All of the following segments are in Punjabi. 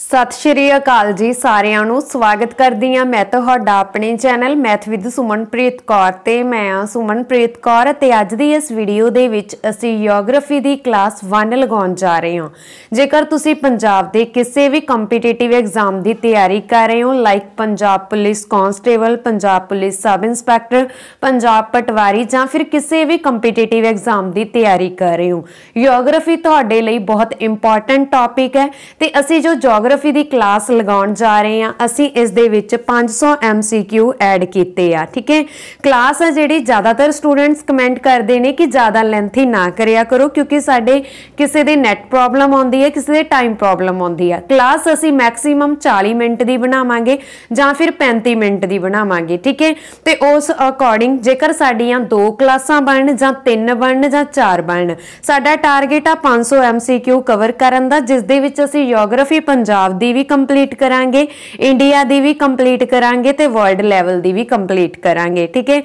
ਸਤਿ ਸ਼੍ਰੀ ਅਕਾਲ ਜੀ ਸਾਰਿਆਂ ਨੂੰ ਸਵਾਗਤ ਕਰਦੀ ਆ ਮੈਂ ਤੁਹਾਡਾ ਆਪਣੇ channel math with Sumanpreet Kaur ਤੇ ਮੈਂ ਆ ਸੁਮਨਪ੍ਰੀਤ ਕੌਰ ਤੇ ਅੱਜ ਦੀ ਇਸ ਵੀਡੀਓ ਦੇ ਵਿੱਚ ਅਸੀਂ ਜੀਓਗ੍ਰਾਫੀ ਦੀ ਕਲਾਸ 1 ਲਗਾਉਣ ਜਾ ਰਹੇ ਹਾਂ ਜੇਕਰ ਤੁਸੀਂ ਪੰਜਾਬ ਦੇ ਕਿਸੇ ਵੀ ਕੰਪੀਟੀਟਿਵ ਐਗਜ਼ਾਮ ਦੀ ਤਿਆਰੀ ਕਰ ਰਹੇ ਹੋ like Punjab police constable Punjab police sub inspector Punjab patwari ਜਾਂ ਫਿਰ ਕਿਸੇ ਵੀ ਕੰਪੀਟੀਟਿਵ ਐਗਜ਼ਾਮ ਦੀ ਤਿਆਰੀ ਕਰ ਰਹੇ ਹੋ ਜੀਓਗ੍ਰਾਫੀ ਤੁਹਾਡੇ ਲਈ ਬਹੁਤ ਇੰਪੋਰਟੈਂਟ ਟੌਪਿਕ ਹੈ ਤੇ ਅਸੀਂ ਜੋ ਜੀਓਗ੍ਰਾਫੀ ਦੀ ਕਲਾਸ ਲਗਾਉਣ ਜਾ ਰਹੇ ਹਾਂ ਅਸੀਂ ਇਸ ਦੇ ਵਿੱਚ 500 MCQ ਐਡ ਕੀਤੇ ਆ ਠੀਕ ਹੈ ਕਲਾਸ ਆ ਜਿਹੜੀ ਜ਼ਿਆਦਾਤਰ ਸਟੂਡੈਂਟਸ ਕਮੈਂਟ ਕਰਦੇ ਨੇ ਕਿ ਜ਼ਿਆਦਾ ਲੈਂਥੀ ਨਾ ਕਰਿਆ ਕਰੋ ਕਿਉਂਕਿ ਸਾਡੇ ਕਿਸੇ ਦੇ ਨੈਟ ਪ੍ਰੋਬਲਮ ਆਉਂਦੀ ਹੈ ਕਿਸੇ ਦੇ ਟਾਈਮ ਪ੍ਰੋਬਲਮ ਆਉਂਦੀ ਹੈ ਕਲਾਸ ਅਸੀਂ ਮੈਕਸਿਮਮ 40 ਮਿੰਟ ਦੀ ਬਣਾਵਾਂਗੇ ਜਾਂ ਫਿਰ 35 ਮਿੰਟ ਦੀ ਬਣਾਵਾਂਗੇ ਠੀਕ ਹੈ ਤੇ ਉਸ ਅਕੋਰਡਿੰਗ ਜੇਕਰ ਸਾਡੀਆਂ ਦੋ ਕਲਾਸਾਂ ਬਣਨ ਜਾਂ ਤਿੰਨ ਬਣਨ ਜਾਂ ਚਾਰ ਬਣਨ ਸਾਡਾ ਟਾਰਗੇਟ ਆ 500 MCQ ਕਵਰ ਕਰਨ ਦਾ ਜਿਸ ਦੇ ਵਿੱਚ ਅਸੀਂ ਜੀਓਗ੍ਰਾਫੀ ਪੰਜਾਬ ਪੰਜਾਬ ਦੀ ਵੀ ਕੰਪਲੀਟ ਕਰਾਂਗੇ ਇੰਡੀਆ ਦੀ ਵੀ ਕੰਪਲੀਟ ਕਰਾਂਗੇ ਤੇ ਵਰਲਡ ਲੈਵਲ ਦੀ ਵੀ ਕੰਪਲੀਟ ਕਰਾਂਗੇ ਠੀਕ ਹੈ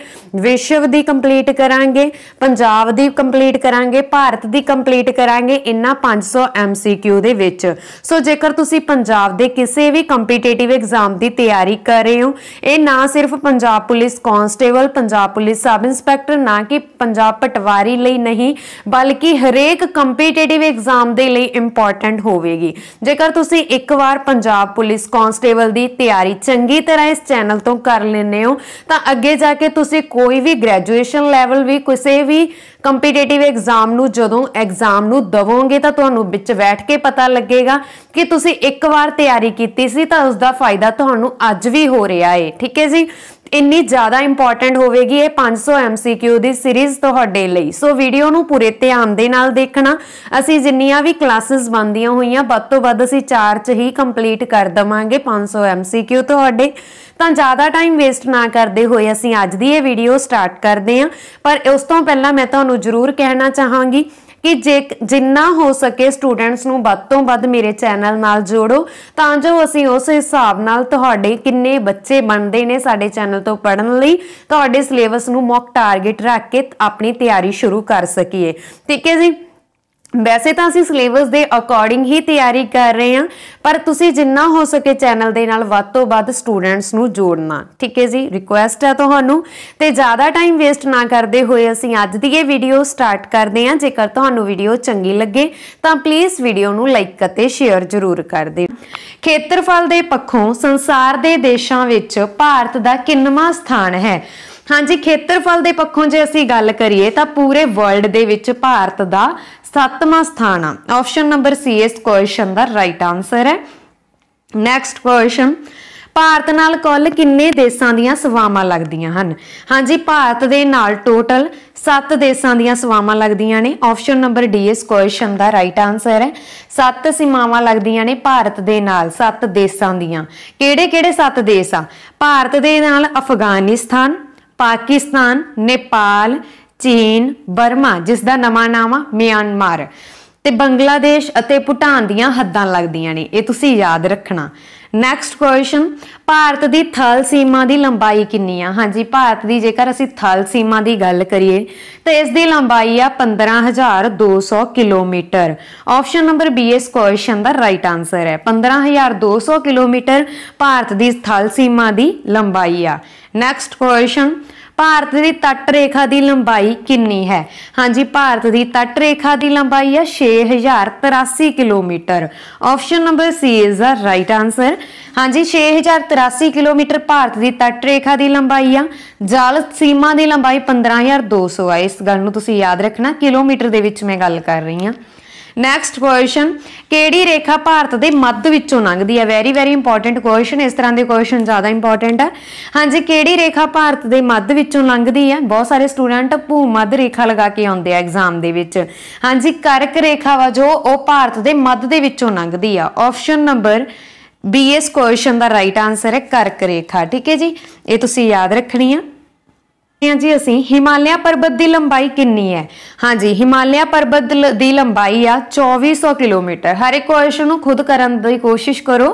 ਵਿਸ਼ਵ ਦੀ ਕੰਪਲੀਟ ਕਰਾਂਗੇ ਪੰਜਾਬ ਦੀ ਕੰਪਲੀਟ ਕਰਾਂਗੇ ਭਾਰਤ ਦੀ ਕੰਪਲੀਟ ਕਰਾਂਗੇ ਇਨ੍ਹਾਂ 500 ਐਮਸੀਕਿਊ ਦੇ ਵਿੱਚ ਸੋ ਜੇਕਰ ਤੁਸੀਂ ਪੰਜਾਬ ਦੇ ਕਿਸੇ ਵੀ ਕੰਪੀਟੀਟਿਵ ਐਗਜ਼ਾਮ ਦੀ ਤਿਆਰੀ ਕਰ ਰਹੇ ਹੋ ਇਹ ਨਾ ਸਿਰਫ Punjab police constable Punjab police sub inspector ਨਾ ਕਿ ਪੰਜਾਬ ਪਟਵਾਰੀ ਲਈ ਨਹੀਂ ਬਲਕਿ ਹਰੇਕ ਕੰਪੀਟੀਟਿਵ ਐਗਜ਼ਾਮ ਦੇ ਲਈ ਇੰਪੋਰਟੈਂਟ ਹੋਵੇਗੀ ਜੇਕਰ ਤੁਸੀਂ ਇੱਕ ਵਾਰ ਪੰਜਾਬ ਪੁਲਿਸ ਕਾਂਸਟੇਬਲ ਦੀ ਤਿਆਰੀ ਚੰਗੀ ਤਰ੍ਹਾਂ ਇਸ ਚੈਨਲ ਤੋਂ ਕਰ ਲੈਨੇ ਹੋ ਤਾਂ ਅੱਗੇ ਜਾ ਕੇ ਤੁਸੀਂ ਕੋਈ ਵੀ ਗ੍ਰੈਜੂਏਸ਼ਨ ਲੈਵਲ ਵੀ ਕਿਸੇ ਵੀ ਕੰਪੀਟੀਟਿਵ ਐਗਜ਼ਾਮ ਨੂੰ ਜਦੋਂ ਐਗਜ਼ਾਮ ਨੂੰ ਦਵੋਗੇ ਤਾਂ ਤੁਹਾਨੂੰ ਵਿੱਚ ਬੈਠ ਕੇ ਪਤਾ ਲੱਗੇਗਾ ਕਿ ਤੁਸੀਂ ਇੱਕ ਵਾਰ ਤਿਆਰੀ ਕੀਤੀ ਸੀ ਤਾਂ ਉਸ ਦਾ ਫਾਇਦਾ ਤੁਹਾਨੂੰ ਅੱਜ ਵੀ ਹੋ ਰਿਹਾ ਏ ਠੀਕ ਹੈ ਜੀ ਇੰਨੀ ਜ਼ਿਆਦਾ ਇੰਪੋਰਟੈਂਟ ਹੋਵੇਗੀ ਇਹ 500 MCQ ਦੀ ਸੀਰੀਜ਼ ਤੁਹਾਡੇ ਲਈ ਸੋ ਵੀਡੀਓ ਨੂੰ ਪੂਰੇ ਧਿਆਨ ਦੇ ਨਾਲ ਦੇਖਣਾ ਅਸੀਂ ਜਿੰਨੀਆਂ ਵੀ ਕਲਾਸਿਸ ਬੰਦੀਆਂ ਹੋਈਆਂ ਵੱਧ ਤੋਂ ਵੱਧ ਅਸੀਂ ਚਾਰ ਚ ਹੀ ਕੰਪਲੀਟ ਕਰ ਦਵਾਂਗੇ 500 MCQ ਤੁਹਾਡੇ ਤਾਂ ਜ਼ਿਆਦਾ ਟਾਈਮ ਵੇਸਟ ਨਾ ਕਰਦੇ ਹੋਏ ਅਸੀਂ ਅੱਜ ਦੀ ਇਹ ਵੀਡੀਓ ਸਟਾਰਟ ਕਰਦੇ ਹਾਂ ਪਰ ਉਸ ਤੋਂ ਪਹਿਲਾਂ ਮੈਂ ਤੁਹਾਨੂੰ ਜ਼ਰੂਰ ਕਹਿਣਾ ਚਾਹਾਂਗੀ ਕਿ ਜੇ ਜਿੰਨਾ ਹੋ ਸਕੇ ਸਟੂਡੈਂਟਸ ਨੂੰ ਵੱਧ ਤੋਂ ਵੱਧ ਮੇਰੇ ਚੈਨਲ ਨਾਲ ਜੋੜੋ ਤਾਂ ਜੋ ਅਸੀਂ ਉਸ ਹਿਸਾਬ ਨਾਲ ਤੁਹਾਡੇ ਕਿੰਨੇ ਬੱਚੇ ਬਣਦੇ ਨੇ ਸਾਡੇ ਚੈਨਲ ਤੋਂ ਪੜਨ ਲਈ ਤੁਹਾਡੇ ਸਿਲੇਬਸ ਨੂੰ ਮੌਕ ਟਾਰਗੇਟ ਰੱਖ ਕੇ ਆਪਣੀ ਤਿਆਰੀ ਸ਼ੁਰੂ ਕਰ ਸਕੀਏ ਠੀਕ ਹੈ ਜੀ ਵੈਸੇ ਤਾਂ ਅਸੀਂ ਸਿਲੇਬਸ ਦੇ ਅਕੋਰਡਿੰਗ ਹੀ ਤਿਆਰੀ ਕਰ ਰਹੇ ਹਾਂ ਪਰ ਤੁਸੀਂ ਜਿੰਨਾ ਹੋ ਸਕੇ ਚੈਨਲ ਦੇ ਨਾਲ ਵੱਧ ਤੋਂ ਵੱਧ ਸਟੂਡੈਂਟਸ ਨੂੰ ਜੋੜਨਾ ਠੀਕ ਹੈ ਜੀ ਰਿਕੁਐਸਟ ਹੈ ਤੁਹਾਨੂੰ ਤੇ ਜ਼ਿਆਦਾ ਟਾਈਮ ਵੇਸਟ ਨਾ ਕਰਦੇ ਹੋਏ ਅਸੀਂ ਅੱਜ ਦੀ ਇਹ ਵੀਡੀਓ ਸਟਾਰਟ ਕਰਦੇ ਹਾਂ ਜੇਕਰ ਤੁਹਾਨੂੰ ਵੀਡੀਓ ਚੰਗੀ ਲੱਗੇ ਤਾਂ ਪਲੀਜ਼ ਵੀਡੀਓ ਨੂੰ ਲਾਈਕ ਅਤੇ ਸ਼ੇਅਰ ਜ਼ਰੂਰ ਕਰ ਦੇ ਖੇਤਰਫਲ ਦੇ ਪੱਖੋਂ ਸੰਸਾਰ ਦੇ ਦੇਸ਼ਾਂ ਵਿੱਚ ਭਾਰਤ ਦਾ ਕਿੰਨਵਾਂ ਸਥਾਨ ਹੈ ਹਾਂਜੀ ਖੇਤਰਫਲ ਦੇ ਪੱਖੋਂ ਜੇ ਅਸੀਂ ਗੱਲ ਕਰੀਏ ਤਾਂ ਪੂਰੇ ਵਰਲਡ ਦੇ ਵਿੱਚ ਭਾਰਤ ਦਾ ਸੱਤਵਾਂ ਸਥਾਨ ਆ ਆਪਸ਼ਨ ਨੰਬਰ ਸੀ ਇਸ ਕੁਐਸਚਨ ਦਾ ਰਾਈਟ ਆਨਸਰ ਹੈ ਨੈਕਸਟ ਕੁਐਸਚਨ ਭਾਰਤ ਨਾਲ ਕੁੱਲ ਕਿੰਨੇ ਦੇਸ਼ਾਂ ਦੀਆਂ ਸਵਾਮਾਂ ਲੱਗਦੀਆਂ ਹਨ ਹਾਂਜੀ ਭਾਰਤ ਦੇ ਨਾਲ ਟੋਟਲ 7 ਦੇਸ਼ਾਂ ਦੀਆਂ ਸਵਾਮਾਂ ਲੱਗਦੀਆਂ ਨੇ ਆਪਸ਼ਨ ਨੰਬਰ ਡੀ ਇਸ ਕੁਐਸਚਨ ਦਾ ਰਾਈਟ ਆਨਸਰ ਹੈ 7 ਸੀਮਾਵਾਂ ਲੱਗਦੀਆਂ ਨੇ ਭਾਰਤ ਦੇ ਨਾਲ 7 ਦੇਸ਼ਾਂ ਦੀਆਂ ਕਿਹੜੇ-ਕਿਹੜੇ 7 ਦੇਸ਼ ਆ ਭਾਰਤ ਦੇ ਨਾਲ ਅਫਗਾਨਿਸਤਾਨ ਪਾਕਿਸਤਾਨ ਨੇਪਾਲ ਚੀਨ ਬਰਮਾ ਜਿਸ ਦਾ ਨਵਾਂ ਨਾਮ ਆ ਮਿਆਂਮਾਰ ਤੇ ਬੰਗਲਾਦੇਸ਼ ਅਤੇ ਭੂਟਾਨ ਦੀਆਂ ਹੱਦਾਂ ਲੱਗਦੀਆਂ ਨੇ ਇਹ ਤੁਸੀਂ ਯਾਦ ਰੱਖਣਾ ਨੈਕਸਟ ਕੁਐਸਚਨ ਭਾਰਤ ਦੀ ਥਲ ਸੀਮਾ ਦੀ ਲੰਬਾਈ ਕਿੰਨੀ ਆ ਹਾਂਜੀ ਭਾਰਤ ਦੀ ਜੇਕਰ ਅਸੀਂ ਥਲ ਸੀਮਾ ਦੀ ਗੱਲ ਕਰੀਏ ਤਾਂ ਇਸ ਦੀ ਲੰਬਾਈ ਆ 15200 ਕਿਲੋਮੀਟਰ ਆਪਸ਼ਨ ਨੰਬਰ ਬੀ ਇਸ ਕੁਐਸਚਨ ਦਾ ਰਾਈਟ ਆਨਸਰ ਹੈ 15200 ਕਿਲੋਮੀਟਰ ਭਾਰਤ ਦੀ ਥਲ ਸੀਮਾ ਦੀ ਲੰਬਾਈ ਆ ਨੈਕਸਟ ਕੁਐਸਚਨ ਭਾਰਤ ਦੀ ਤੱਟ ਰੇਖਾ ਦੀ ਲੰਬਾਈ ਕਿੰਨੀ ਹੈ ਹਾਂਜੀ ਭਾਰਤ ਦੀ ਤੱਟ ਰੇਖਾ ਦੀ ਲੰਬਾਈ ਹੈ 6083 kilometre option number C is the right answer ਹਾਂਜੀ 6083 ਕਿਲੋਮੀਟਰ ਭਾਰਤ ਦੀ ਤੱਟ ਰੇਖਾ ਦੀ ਲੰਬਾਈ ਆ ਜਲ ਸੀਮਾ ਦੀ ਲੰਬਾਈ 15200 ਆ ਇਸ ਗੱਲ ਨੂੰ ਤੁਸੀਂ ਯਾਦ ਰੱਖਣਾ ਕਿਲੋਮੀਟਰ ਦੇ ਵਿੱਚ ਮੈਂ ਗੱਲ ਕਰ ਰਹੀ ਹਾਂ ਨੈਕਸਟ ਕੁਐਸਚਨ ਕਿਹੜੀ ਰੇਖਾ ਭਾਰਤ ਦੇ ਮੱਧ ਵਿੱਚੋਂ ਲੰਘਦੀ ਹੈ ਵੈਰੀ ਵੈਰੀ ਇੰਪੋਰਟੈਂਟ ਕੁਐਸਚਨ ਇਸ ਤਰ੍ਹਾਂ ਦੇ ਕੁਐਸਚਨ ਜ਼ਿਆਦਾ ਇੰਪੋਰਟੈਂਟ ਹੈ ਹਾਂਜੀ ਕਿਹੜੀ ਰੇਖਾ ਭਾਰਤ ਦੇ ਮੱਧ ਵਿੱਚੋਂ ਲੰਘਦੀ ਹੈ ਬਹੁਤ ਸਾਰੇ ਸਟੂਡੈਂਟ ਭੂ ਮੱਧ ਰੇਖਾ ਲਗਾ ਕੇ ਆਉਂਦੇ ਆ ਐਗਜ਼ਾਮ ਦੇ ਵਿੱਚ ਹਾਂਜੀ ਕਰਕ ਰੇਖਾ ਵਾ ਜੋ ਉਹ ਭਾਰਤ ਦੇ ਮੱਧ ਦੇ ਵਿੱਚੋਂ ਲੰਘਦੀ ਆ ਆਪਸ਼ਨ ਨੰਬਰ ਬੀ ਇਸ ਕੁਐਸਚਨ ਦਾ ਰਾਈਟ ਆਨਸਰ ਹੈ ਕਰਕ ਰੇਖਾ ਠੀਕ ਹੈ ਜੀ ਇਹ ਤੁਸੀਂ ਯਾਦ ਰੱਖਣੀ ਆ ਹਾਂ ਜੀ ਅਸੀਂ ਹਿਮਾਲਿਆ ਪਰਬਤ ਦੀ ਲੰਬਾਈ ਕਿੰਨੀ ਹੈ ਹਾਂ ਜੀ ਹਿਮਾਲਿਆ ਪਰਬਤ ਦੀ ਲੰਬਾਈ ਆ 2400 ਕਿਲੋਮੀਟਰ ਹਰ ਇੱਕ ਕੁਐਸਚਨ ਨੂੰ ਖੁਦ ਕਰਨ ਦੀ ਕੋਸ਼ਿਸ਼ ਕਰੋ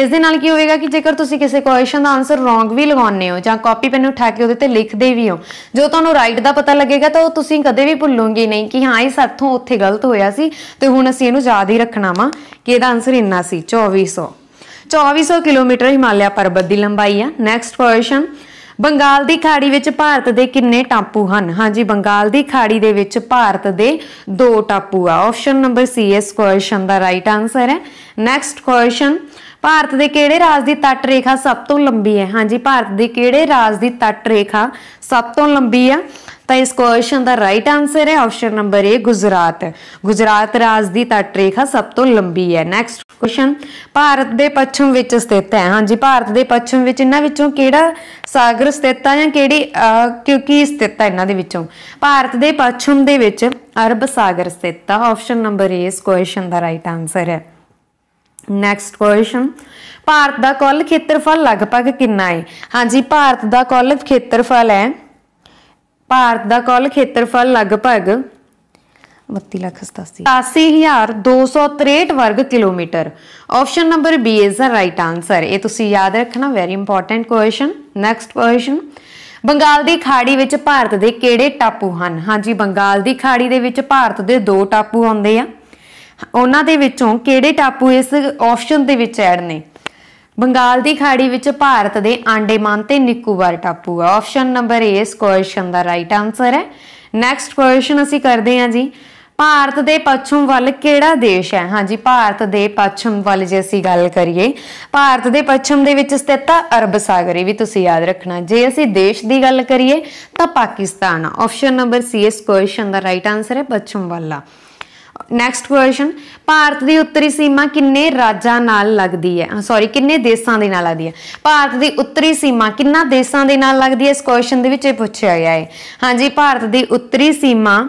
ਇਸ ਦੇ ਨਾਲ ਕੀ ਹੋਵੇਗਾ ਕਿ ਜੇਕਰ ਤੁਸੀਂ ਕਿਸੇ ਕੁਐਸਚਨ ਦਾ ਆਨਸਰ ਰੋਂਗ ਵੀ ਲਗਾਉਂਦੇ ਹੋ ਜਾਂ ਕਾਪੀ ਪੈਨ ਉਠਾ ਕੇ ਉਹਦੇ ਤੇ ਲਿਖਦੇ ਵੀ ਹੋ ਜੋ ਤੁਹਾਨੂੰ ਰਾਈਟ ਦਾ ਪਤਾ ਲੱਗੇਗਾ ਤਾਂ ਉਹ ਤੁਸੀਂ ਕਦੇ ਵੀ ਭੁੱਲੋਗੇ ਨਹੀਂ ਕਿ ਹਾਂ ਇਹ ਸਾਥੋਂ ਉੱਥੇ ਗਲਤ ਹੋਇਆ ਸੀ ਤੇ ਹੁਣ ਅਸੀਂ ਇਹਨੂੰ ਯਾਦ ਹੀ ਰੱਖਣਾ ਵਾ ਕਿ ਇਹਦਾ ਆਨਸਰ ਇੰਨਾ ਸੀ 2400 2400 ਕਿਲੋਮੀਟਰ ਹਿਮਾਲਿਆ ਪਰਬਤ ਦੀ ਲੰਬਾਈ ਆ ਨੈਕਸਟ ਕੁਐਸਚਨ ਬੰਗਾਲ ਦੀ ਖਾੜੀ ਵਿੱਚ ਭਾਰਤ ਦੇ ਕਿੰਨੇ ਟਾਪੂ ਹਨ ਹਾਂਜੀ ਬੰਗਾਲ ਦੀ ਖਾੜੀ ਦੇ ਵਿੱਚ ਭਾਰਤ ਦੇ ਦੋ ਟਾਪੂ ਆ ਆਪਸ਼ਨ ਨੰਬਰ ਸੀ ਇਸ ਕੁਐਸਚਨ ਦਾ ਰਾਈਟ ਆਨਸਰ ਹੈ ਨੈਕਸਟ ਕੁਐਸਚਨ ਭਾਰਤ ਦੇ ਕਿਹੜੇ ਰਾਜ ਦੀ ਤੱਟ ਰੇਖਾ ਸਭ ਤੋਂ ਲੰਬੀ ਹੈ ਹਾਂਜੀ ਭਾਰਤ ਦੇ ਕਿਹੜੇ ਰਾਜ ਦੀ ਤੱਟ ਰੇਖਾ ਸਭ ਤੋਂ ਲੰਬੀ ਹੈ ਤਾਂ ਇਸ ਕੁਐਸਚਨ ਦਾ ਰਾਈਟ ਆਨਸਰ ਹੈ option number A Gujarat Gujarat ਰਾਜ ਦੀ ਤੱਟ ਰੇਖਾ ਸਭ ਤੋਂ ਲੰਬੀ ਹੈ ਨੈਕਸਟ ਕੁਐਸਚਨ ਭਾਰਤ ਦੇ ਪੱਛਮ ਵਿੱਚ ਸਥਿਤ ਹੈ ਹਾਂਜੀ ਭਾਰਤ ਦੇ ਪੱਛਮ ਵਿੱਚ ਇਹਨਾਂ ਵਿੱਚੋਂ ਕਿਹੜਾ ਸਾਗਰ ਸਥਿਤ ਹੈ ਜਾਂ ਕਿਹੜੀ ਕਿਉਂਕਿ ਸਥਿਤ ਹੈ ਇਹਨਾਂ ਦੇ ਵਿੱਚੋਂ ਭਾਰਤ ਦੇ ਪੱਛਮ ਦੇ ਵਿੱਚ ਅਰਬ ਸਾਗਰ ਸਥਿਤ ਹੈ ਆਪਸ਼ਨ ਨੰਬਰ A ਇਸ ਕੁਐਸਚਨ ਦਾ ਰਾਈਟ ਆਨਸਰ ਹੈ ਨੈਕਸਟ ਕੁਐਸਚਨ ਭਾਰਤ ਦਾ ਕੁੱਲ ਖੇਤਰਫਲ ਲਗਭਗ ਕਿੰਨਾ ਹੈ ਹਾਂਜੀ ਭਾਰਤ ਦਾ ਕੁੱਲ ਖੇਤਰਫਲ ਹੈ ਭਾਰਤ ਦਾ ਕੁੱਲ ਖੇਤਰਫਲ ਲਗਭਗ 32 ਲੱਖ 87 ਵਰਗ kilometre option number B is the right answer ਇਹ ਤੁਸੀਂ ਯਾਦ ਰੱਖਣਾ very important question next question Bengal ਦੀ ਖਾੜੀ ਵਿੱਚ ਭਾਰਤ ਦੇ ਕਿਹੜੇ ਟਾਪੂ ਹਨ ਹਾਂਜੀ ਬੰਗਾਲ ਦੀ ਖਾੜੀ ਦੇ ਵਿੱਚ ਭਾਰਤ ਦੇ ਦੋ ਟਾਪੂ ਆਉਂਦੇ ਆ ਉਹਨਾਂ ਦੇ ਵਿੱਚੋਂ ਕਿਹੜੇ ਟਾਪੂ ਇਸ ਆਪਸ਼ਨ ਦੇ ਵਿੱਚ ਐਡ ਨੇ ਬੰਗਾਲ ਦੀ ਖਾੜੀ ਵਿੱਚ ਭਾਰਤ ਦੇ ਆਂਡੇਮਾਨ ਤੇ ਨਿਕੋਬਾਰ ਟਾਪੂ ਆ ਆਪਸ਼ਨ ਨੰਬਰ A ਇਸ ਕੁਐਸਚਨ ਦਾ ਰਾਈਟ ਆਨਸਰ ਹੈ ਨੈਕਸਟ ਕੁਐਸਚਨ ਅਸੀਂ ਕਰਦੇ ਹਾਂ ਜੀ ਭਾਰਤ ਦੇ ਪੱਛਮ ਵੱਲ ਕਿਹੜਾ ਦੇਸ਼ ਹੈ ਹਾਂਜੀ ਭਾਰਤ ਦੇ ਪੱਛਮ ਵੱਲ ਜੇ ਅਸੀਂ ਗੱਲ ਕਰੀਏ ਭਾਰਤ ਦੇ ਪੱਛਮ ਦੇ ਵਿੱਚ ਸਥਿਤ ਹੈ ਅਰਬ ਸਾਗਰ ਇਹ ਵੀ ਤੁਸੀਂ ਯਾਦ ਰੱਖਣਾ ਜੇ ਅਸੀਂ ਦੇਸ਼ ਦੀ ਗੱਲ ਕਰੀਏ ਤਾਂ ਪਾਕਿਸਤਾਨ ਆਪਸ਼ਨ ਨੰਬਰ ਸੀ ਇਸ ਕੁਐਸਚਨ ਦਾ ਰਾਈਟ ਆਨਸਰ ਹੈ ਪੱਛਮ ਵੱਲ ਆ ਨੈਕਸਟ ਕੁਐਸਚਨ ਭਾਰਤ ਦੀ ਉੱਤਰੀ ਸੀਮਾ ਕਿੰਨੇ ਰਾਜਾਂ ਨਾਲ ਲੱਗਦੀ ਹੈ ਸੌਰੀ ਕਿੰਨੇ ਦੇਸ਼ਾਂ ਦੇ ਨਾਲ ਲੱਗਦੀ ਹੈ ਭਾਰਤ ਦੀ ਉੱਤਰੀ ਸੀਮਾ ਕਿੰਨਾ ਦੇਸ਼ਾਂ ਦੇ ਨਾਲ ਲੱਗਦੀ ਹੈ ਇਸ ਕੁਐਸਚਨ ਦੇ ਵਿੱਚ ਇਹ ਪੁੱਛਿਆ ਗਿਆ ਹੈ ਹਾਂਜੀ ਭਾਰਤ ਦੀ ਉੱਤਰੀ ਸੀਮਾ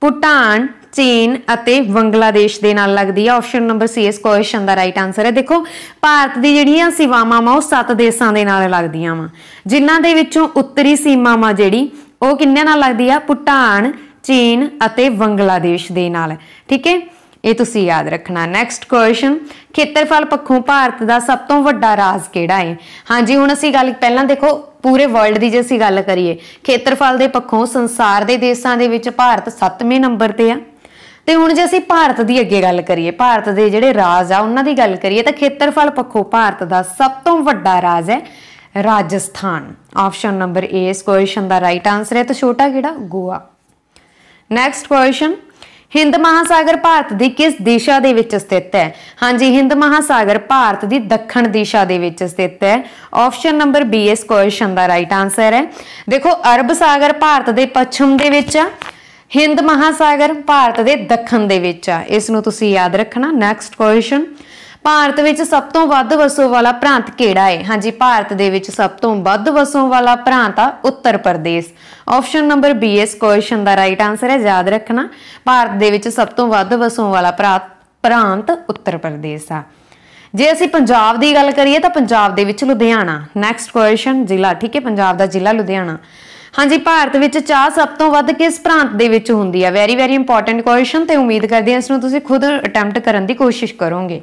ਭੂਟਾਨ ਚੀਨ ਅਤੇ ਬੰਗਲਾਦੇਸ਼ ਦੇ ਨਾਲ ਲੱਗਦੀ ਹੈ ਆਪਸ਼ਨ ਨੰਬਰ ਸੀ ਇਸ ਕੁਐਸਚਨ ਦਾ ਰਾਈਟ ਆਨਸਰ ਹੈ ਦੇਖੋ ਭਾਰਤ ਦੀ ਜਿਹੜੀਆਂ ਸੀਮਾਵਾਂ ਮਾ ਉਹ ਸੱਤ ਦੇਸ਼ਾਂ ਦੇ ਨਾਲ ਲੱਗਦੀਆਂ ਵਾ ਜਿਨ੍ਹਾਂ ਦੇ ਵਿੱਚੋਂ ਉੱਤਰੀ ਸੀਮਾਵਾਂ ਜਿਹੜੀ ਉਹ ਕਿੰਨੇ ਨਾਲ ਲੱਗਦੀ ਆ ਭੂਟਾਨ ਚੀਨ ਅਤੇ ਬੰਗਲਾਦੇਸ਼ ਦੇ ਨਾਲ ਠੀਕ ਹੈ ਇਹ ਤੁਸੀਂ ਯਾਦ ਰੱਖਣਾ ਨੈਕਸਟ ਕੁਐਸਚਨ ਖੇਤਰਫਲ ਪੱਖੋਂ ਭਾਰਤ ਦਾ ਸਭ ਤੋਂ ਵੱਡਾ ਰਾਜ ਕਿਹੜਾ ਹੈ ਹਾਂਜੀ ਹੁਣ ਅਸੀਂ ਗੱਲ ਪਹਿਲਾਂ ਦੇਖੋ ਪੂਰੇ ਵਰਲਡ ਦੀ ਜੇ ਅਸੀਂ ਗੱਲ ਕਰੀਏ ਖੇਤਰਫਲ ਦੇ ਪੱਖੋਂ ਸੰਸਾਰ ਦੇ ਦੇਸ਼ਾਂ ਦੇ ਵਿੱਚ ਭਾਰਤ 7ਵੇਂ ਨੰਬਰ ਤੇ ਆ ਤੇ ਹੁਣ ਜੇ ਅਸੀਂ ਭਾਰਤ ਦੀ ਅੱਗੇ ਗੱਲ ਕਰੀਏ ਭਾਰਤ ਦੇ ਜਿਹੜੇ ਰਾਜ ਆ ਉਹਨਾਂ ਦੀ ਗੱਲ ਕਰੀਏ ਤਾਂ ਖੇਤਰਫਲ ਪੱਖੋਂ ਭਾਰਤ ਦਾ ਸਭ ਤੋਂ ਵੱਡਾ ਰਾਜ ਹੈ ਰਾਜਸਥਾਨ ਆਪਸ਼ਨ ਨੰਬਰ A ਇਸ ਕੁਐਸਚਨ ਦਾ ਰਾਈਟ ਆਨਸਰ ਹੈ ਤਾਂ ਛੋਟਾ ਕਿਹੜਾ ਗੋਆ ਨੈਕਸਟ ਕੁਐਸਚਨ ਹਿੰਦ ਮਹਾਸਾਗਰ ਭਾਰਤ ਦੀ ਕਿਸ ਦਿਸ਼ਾ ਦੇ ਵਿੱਚ ਸਥਿਤ ਹੈ ਹਾਂਜੀ ਹਿੰਦ ਮਹਾਸਾਗਰ ਭਾਰਤ ਦੀ ਦੱਖਣ ਦਿਸ਼ਾ ਦੇ ਵਿੱਚ ਸਥਿਤ ਹੈ ਆਪਸ਼ਨ ਨੰਬਰ ਬੀ ਇਸ ਕੁਐਸਚਨ ਦਾ ਰਾਈਟ ਆਨਸਰ ਹੈ ਦੇਖੋ ਅਰਬ ਸਾਗਰ ਭਾਰਤ ਦੇ ਪੱਛਮ ਦੇ ਵਿੱਚ ਆ ਹਿੰਦ ਮਹਾਸਾਗਰ ਭਾਰਤ ਦੇ ਦੱਖਣ ਦੇ ਵਿੱਚ ਆ ਇਸ ਨੂੰ ਤੁਸੀਂ ਯਾਦ ਰੱਖਣਾ ਨੈਕਸਟ ਕੁਐਸਚਨ ਭਾਰਤ ਵਿੱਚ ਸਭ ਤੋਂ ਵੱਧ ਵਸੋਂ ਵਾਲਾ ਪ੍ਰਾਂਤ ਕਿਹੜਾ ਹੈ ਹਾਂਜੀ ਭਾਰਤ ਦੇ ਵਿੱਚ ਸਭ ਤੋਂ ਵੱਧ ਵਸੋਂ ਵਾਲਾ ਪ੍ਰਾਂਤ ਆ Uttar Pradesh option number B ਇਸ ਕੁਐਸਚਨ ਦਾ ਰਾਈਟ ਆਨਸਰ ਹੈ ਯਾਦ ਰੱਖਣਾ ਭਾਰਤ ਦੇ ਵਿੱਚ ਸਭ ਤੋਂ ਵੱਧ ਵਸੋਂ ਵਾਲਾ ਪ੍ਰਾਂਤ ਉੱਤਰ ਪ੍ਰਦੇਸ਼ ਆ ਜੇ ਅਸੀਂ ਪੰਜਾਬ ਦੀ ਗੱਲ ਕਰੀਏ ਤਾਂ ਪੰਜਾਬ ਦੇ ਵਿੱਚ ਲੁਧਿਆਣਾ ਨੈਕਸਟ ਕੁਐਸਚਨ ਜ਼ਿਲ੍ਹਾ ਠੀਕ ਹੈ ਪੰਜਾਬ ਦਾ ਜ਼ਿਲ੍ਹਾ ਲੁਧਿਆਣਾ ਹਾਂਜੀ ਭਾਰਤ ਵਿੱਚ ਚਾਹ ਸਭ ਤੋਂ ਵੱਧ ਕਿਸ ਪ੍ਰਾਂਤ ਦੇ ਵਿੱਚ ਹੁੰਦੀ ਹੈ ਵੈਰੀ ਵੈਰੀ ਇੰਪੋਰਟੈਂਟ ਕੁਐਸਚਨ ਤੇ ਉਮੀਦ ਕਰਦੇ ਹਾਂ ਇਸ ਨੂੰ ਤੁਸੀਂ ਖੁਦ ਅਟੈਂਪਟ ਕਰਨ ਦੀ ਕੋਸ਼ਿਸ਼ ਕਰੋਗੇ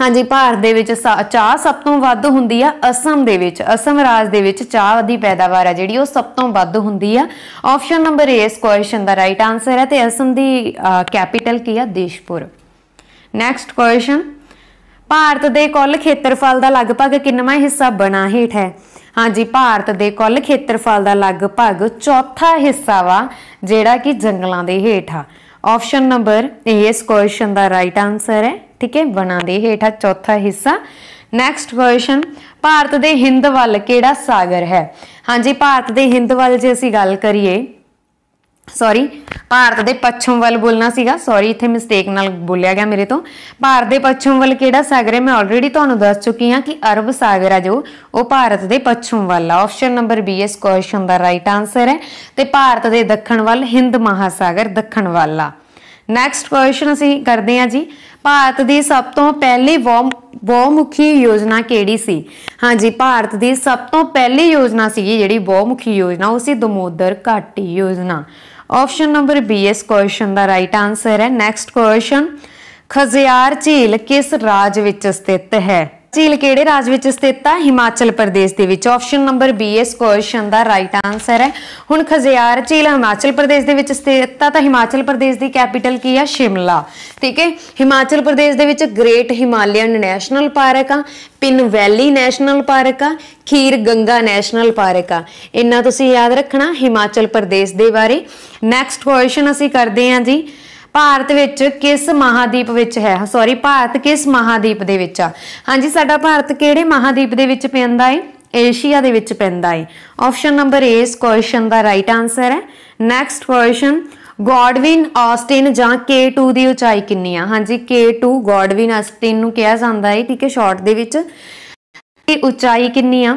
ਹਾਂਜੀ ਭਾਰਤ ਦੇ ਵਿੱਚ ਚਾਹ ਸਭ ਤੋਂ ਵੱਧ ਹੁੰਦੀ ਆ ਅਸਮ ਦੇ ਵਿੱਚ ਅਸਮ ਰਾਜ ਦੇ ਵਿੱਚ ਚਾਹ ਦੀ ਪੈਦਾਵਾਰ ਆ ਜਿਹੜੀ ਉਹ ਸਭ ਤੋਂ ਵੱਧ ਹੁੰਦੀ ਆ ਆਪਸ਼ਨ ਨੰਬਰ ਏ ਇਸ ਕੁਐਸਚਨ ਦਾ ਰਾਈਟ ਆਨਸਰ ਹੈ ਤੇ ਅਸਮ ਦੀ ਕੈਪੀਟਲ ਕੀ ਆ ਦੇਸ਼ਪੁਰ ਨੈਕਸਟ ਕੁਐਸਚਨ ਭਾਰਤ ਦੇ ਕੁੱਲ ਖੇਤਰਫਲ ਦਾ ਲਗਭਗ ਕਿੰਨਾ ਹਿੱਸਾ ਬਣਾ ਹੇਠ ਹੈ ਹਾਂਜੀ ਭਾਰਤ ਦੇ ਕੁੱਲ ਖੇਤਰਫਲ ਦਾ ਲਗਭਗ ਚੌਥਾ ਹਿੱਸਾ ਵਾ ਜਿਹੜਾ ਕਿ ਜੰਗਲਾਂ ਦੇ ਹੇਠ ਆ ਆਪਸ਼ਨ ਨੰਬਰ ਏ ਇਸ ਕੁਐਸਚਨ ਦਾ ਰਾਈਟ ਆਨਸਰ ਹੈ ਠੀਕ ਹੈ ਵਣਾ ਦੇ ਹੇਠਾ ਚੌਥਾ ਹਿੱਸਾ ਨੈਕਸਟ ਕੁਐਸਚਨ ਭਾਰਤ ਦੇ ਹਿੰਦ ਵੱਲ ਕਿਹੜਾ ਸਾਗਰ ਹੈ ਹਾਂਜੀ ਭਾਰਤ ਦੇ ਹਿੰਦ ਵੱਲ ਜੇ ਅਸੀਂ ਗੱਲ ਕਰੀਏ ਸੌਰੀ ਭਾਰਤ ਦੇ ਪੱਛਮ ਵੱਲ ਬੋਲਣਾ ਸੀਗਾ ਸੌਰੀ ਇੱਥੇ ਮਿਸਟੇਕ ਨਾਲ ਬੋਲਿਆ ਗਿਆ ਮੇਰੇ ਤੋਂ ਭਾਰਤ ਦੇ ਪੱਛਮ ਵੱਲ ਕਿਹੜਾ ਸਾਗਰ ਹੈ ਮੈਂ ਆਲਰੇਡੀ ਤੁਹਾਨੂੰ ਦੱਸ ਚੁੱਕੀ ਹਾਂ ਕਿ ਅਰਬ ਸਾਗਰ ਆ ਜੋ ਉਹ ਭਾਰਤ ਦੇ ਪੱਛਮ ਵੱਲ ਆ ਆਪਸ਼ਨ ਨੰਬਰ ਬੀ ਇਸ ਕੁਐਸਚਨ ਦਾ ਰਾਈਟ ਆਨਸਰ ਹੈ ਤੇ ਭਾਰਤ ਦੇ ਦੱਖਣ ਵੱਲ ਹਿੰਦ ਮਹਾਸਾਗਰ ਦੱਖਣ ਵੱਲ ਆ ਨੈਕਸਟ ਕੁਐਸਚਨ ਅਸੀਂ ਕਰਦੇ ਹਾਂ ਜੀ ਭਾਰਤ ਦੀ ਸਭ ਤੋਂ ਪਹਿਲੀ ਬਹੁਮੁਖੀ ਯੋਜਨਾ ਕਿਹੜੀ ਸੀ ਹਾਂਜੀ ਭਾਰਤ ਦੀ ਸਭ ਤੋਂ ਪਹਿਲੀ ਯੋਜਨਾ ਸੀ ਜਿਹੜੀ ਬਹੁਮੁਖੀ ਯੋਜਨਾ ਉਹ ਸੀ ਦਮੋਦਰ ਘਾਟੀ ਯੋਜਨਾ ਆਪਸ਼ਨ ਨੰਬਰ ਬੀ ਇਸ ਕੁਐਸਚਨ ਦਾ ਰਾਈਟ ਆਨਸਰ ਹੈ ਨੈਕਸਟ ਕੁਐਸਚਨ ਖਜ਼ਿਆਰ ਝੀਲ ਕਿਸ ਰਾਜ ਵਿੱਚ ਸਥਿਤ ਹੈ ਝੀਲ ਕਿਹੜੇ ਰਾਜ ਵਿੱਚ ਸਥਿਤ ਹੈ ਹਿਮਾਚਲ ਪ੍ਰਦੇਸ਼ ਦੇ ਵਿੱਚ ਆਪਸ਼ਨ ਨੰਬਰ ਬੀ ਇਸ ਕੁਐਸਚਨ ਦਾ ਰਾਈਟ ਆਨਸਰ ਹੈ ਹੁਣ ਖਜ਼ਿਆਰ ਝੀਲ ਹਿਮਾਚਲ ਪ੍ਰਦੇਸ਼ ਦੇ ਵਿੱਚ ਸਥਿਤ ਹੈ ਤਾਂ ਹਿਮਾਚਲ ਪ੍ਰਦੇਸ਼ ਦੀ ਕੈਪੀਟਲ ਕੀ ਹੈ ਸ਼ਿਮਲਾ ਠੀਕ ਹੈ ਹਿਮਾਚਲ ਪ੍ਰਦੇਸ਼ ਦੇ ਵਿੱਚ ਗ੍ਰੇਟ ਹਿਮਾਲਿਅਨ ਨੈਸ਼ਨਲ ਪਾਰਕ ਆ ਪਿਨ ਵੈਲੀ ਨੈਸ਼ਨਲ ਪਾਰਕ ਆ ਖੀਰ ਗੰਗਾ ਨੈਸ਼ਨਲ ਪਾਰਕ ਆ ਇੰਨਾ ਤੁਸੀਂ ਯਾਦ ਰੱਖਣਾ ਹਿਮਾਚਲ ਪ੍ਰਦੇਸ਼ ਦੇ ਬਾਰੇ ਨੈਕਸਟ ਕੁਐਸਚਨ ਅਸੀਂ ਕਰਦੇ ਹਾਂ ਜੀ ਭਾਰਤ ਵਿੱਚ ਕਿਸ ਮਹਾਦੀਪ ਵਿੱਚ ਹੈ ਸੌਰੀ ਭਾਰਤ ਕਿਸ ਮਹਾਦੀਪ ਦੇ ਵਿੱਚ ਆ ਹਾਂਜੀ ਸਾਡਾ ਭਾਰਤ ਕਿਹੜੇ ਮਹਾਦੀਪ ਦੇ ਵਿੱਚ ਪੈਂਦਾ ਹੈ ਏਸ਼ੀਆ ਦੇ ਵਿੱਚ ਪੈਂਦਾ ਹੈ ਆਪਸ਼ਨ ਨੰਬਰ ਏ ਇਸ ਕੁਐਸਚਨ ਦਾ ਰਾਈਟ ਆਨਸਰ ਹੈ ਨੈਕਸਟ ਕੁਐਸਚਨ ਗੋਡਵਿਨ ਆਸਟਿਨ ਜਾਂ K2 ਦੀ ਉਚਾਈ ਕਿੰਨੀ ਆ ਹਾਂਜੀ K2 ਗੋਡਵਿਨ ਆਸਟਿਨ ਨੂੰ ਕਿਹਾ ਜਾਂਦਾ ਹੈ ਠੀਕ ਹੈ ਸ਼ਾਰਟ ਦੇ ਵਿੱਚ ਇਹ ਉਚਾਈ ਕਿੰਨੀ ਆ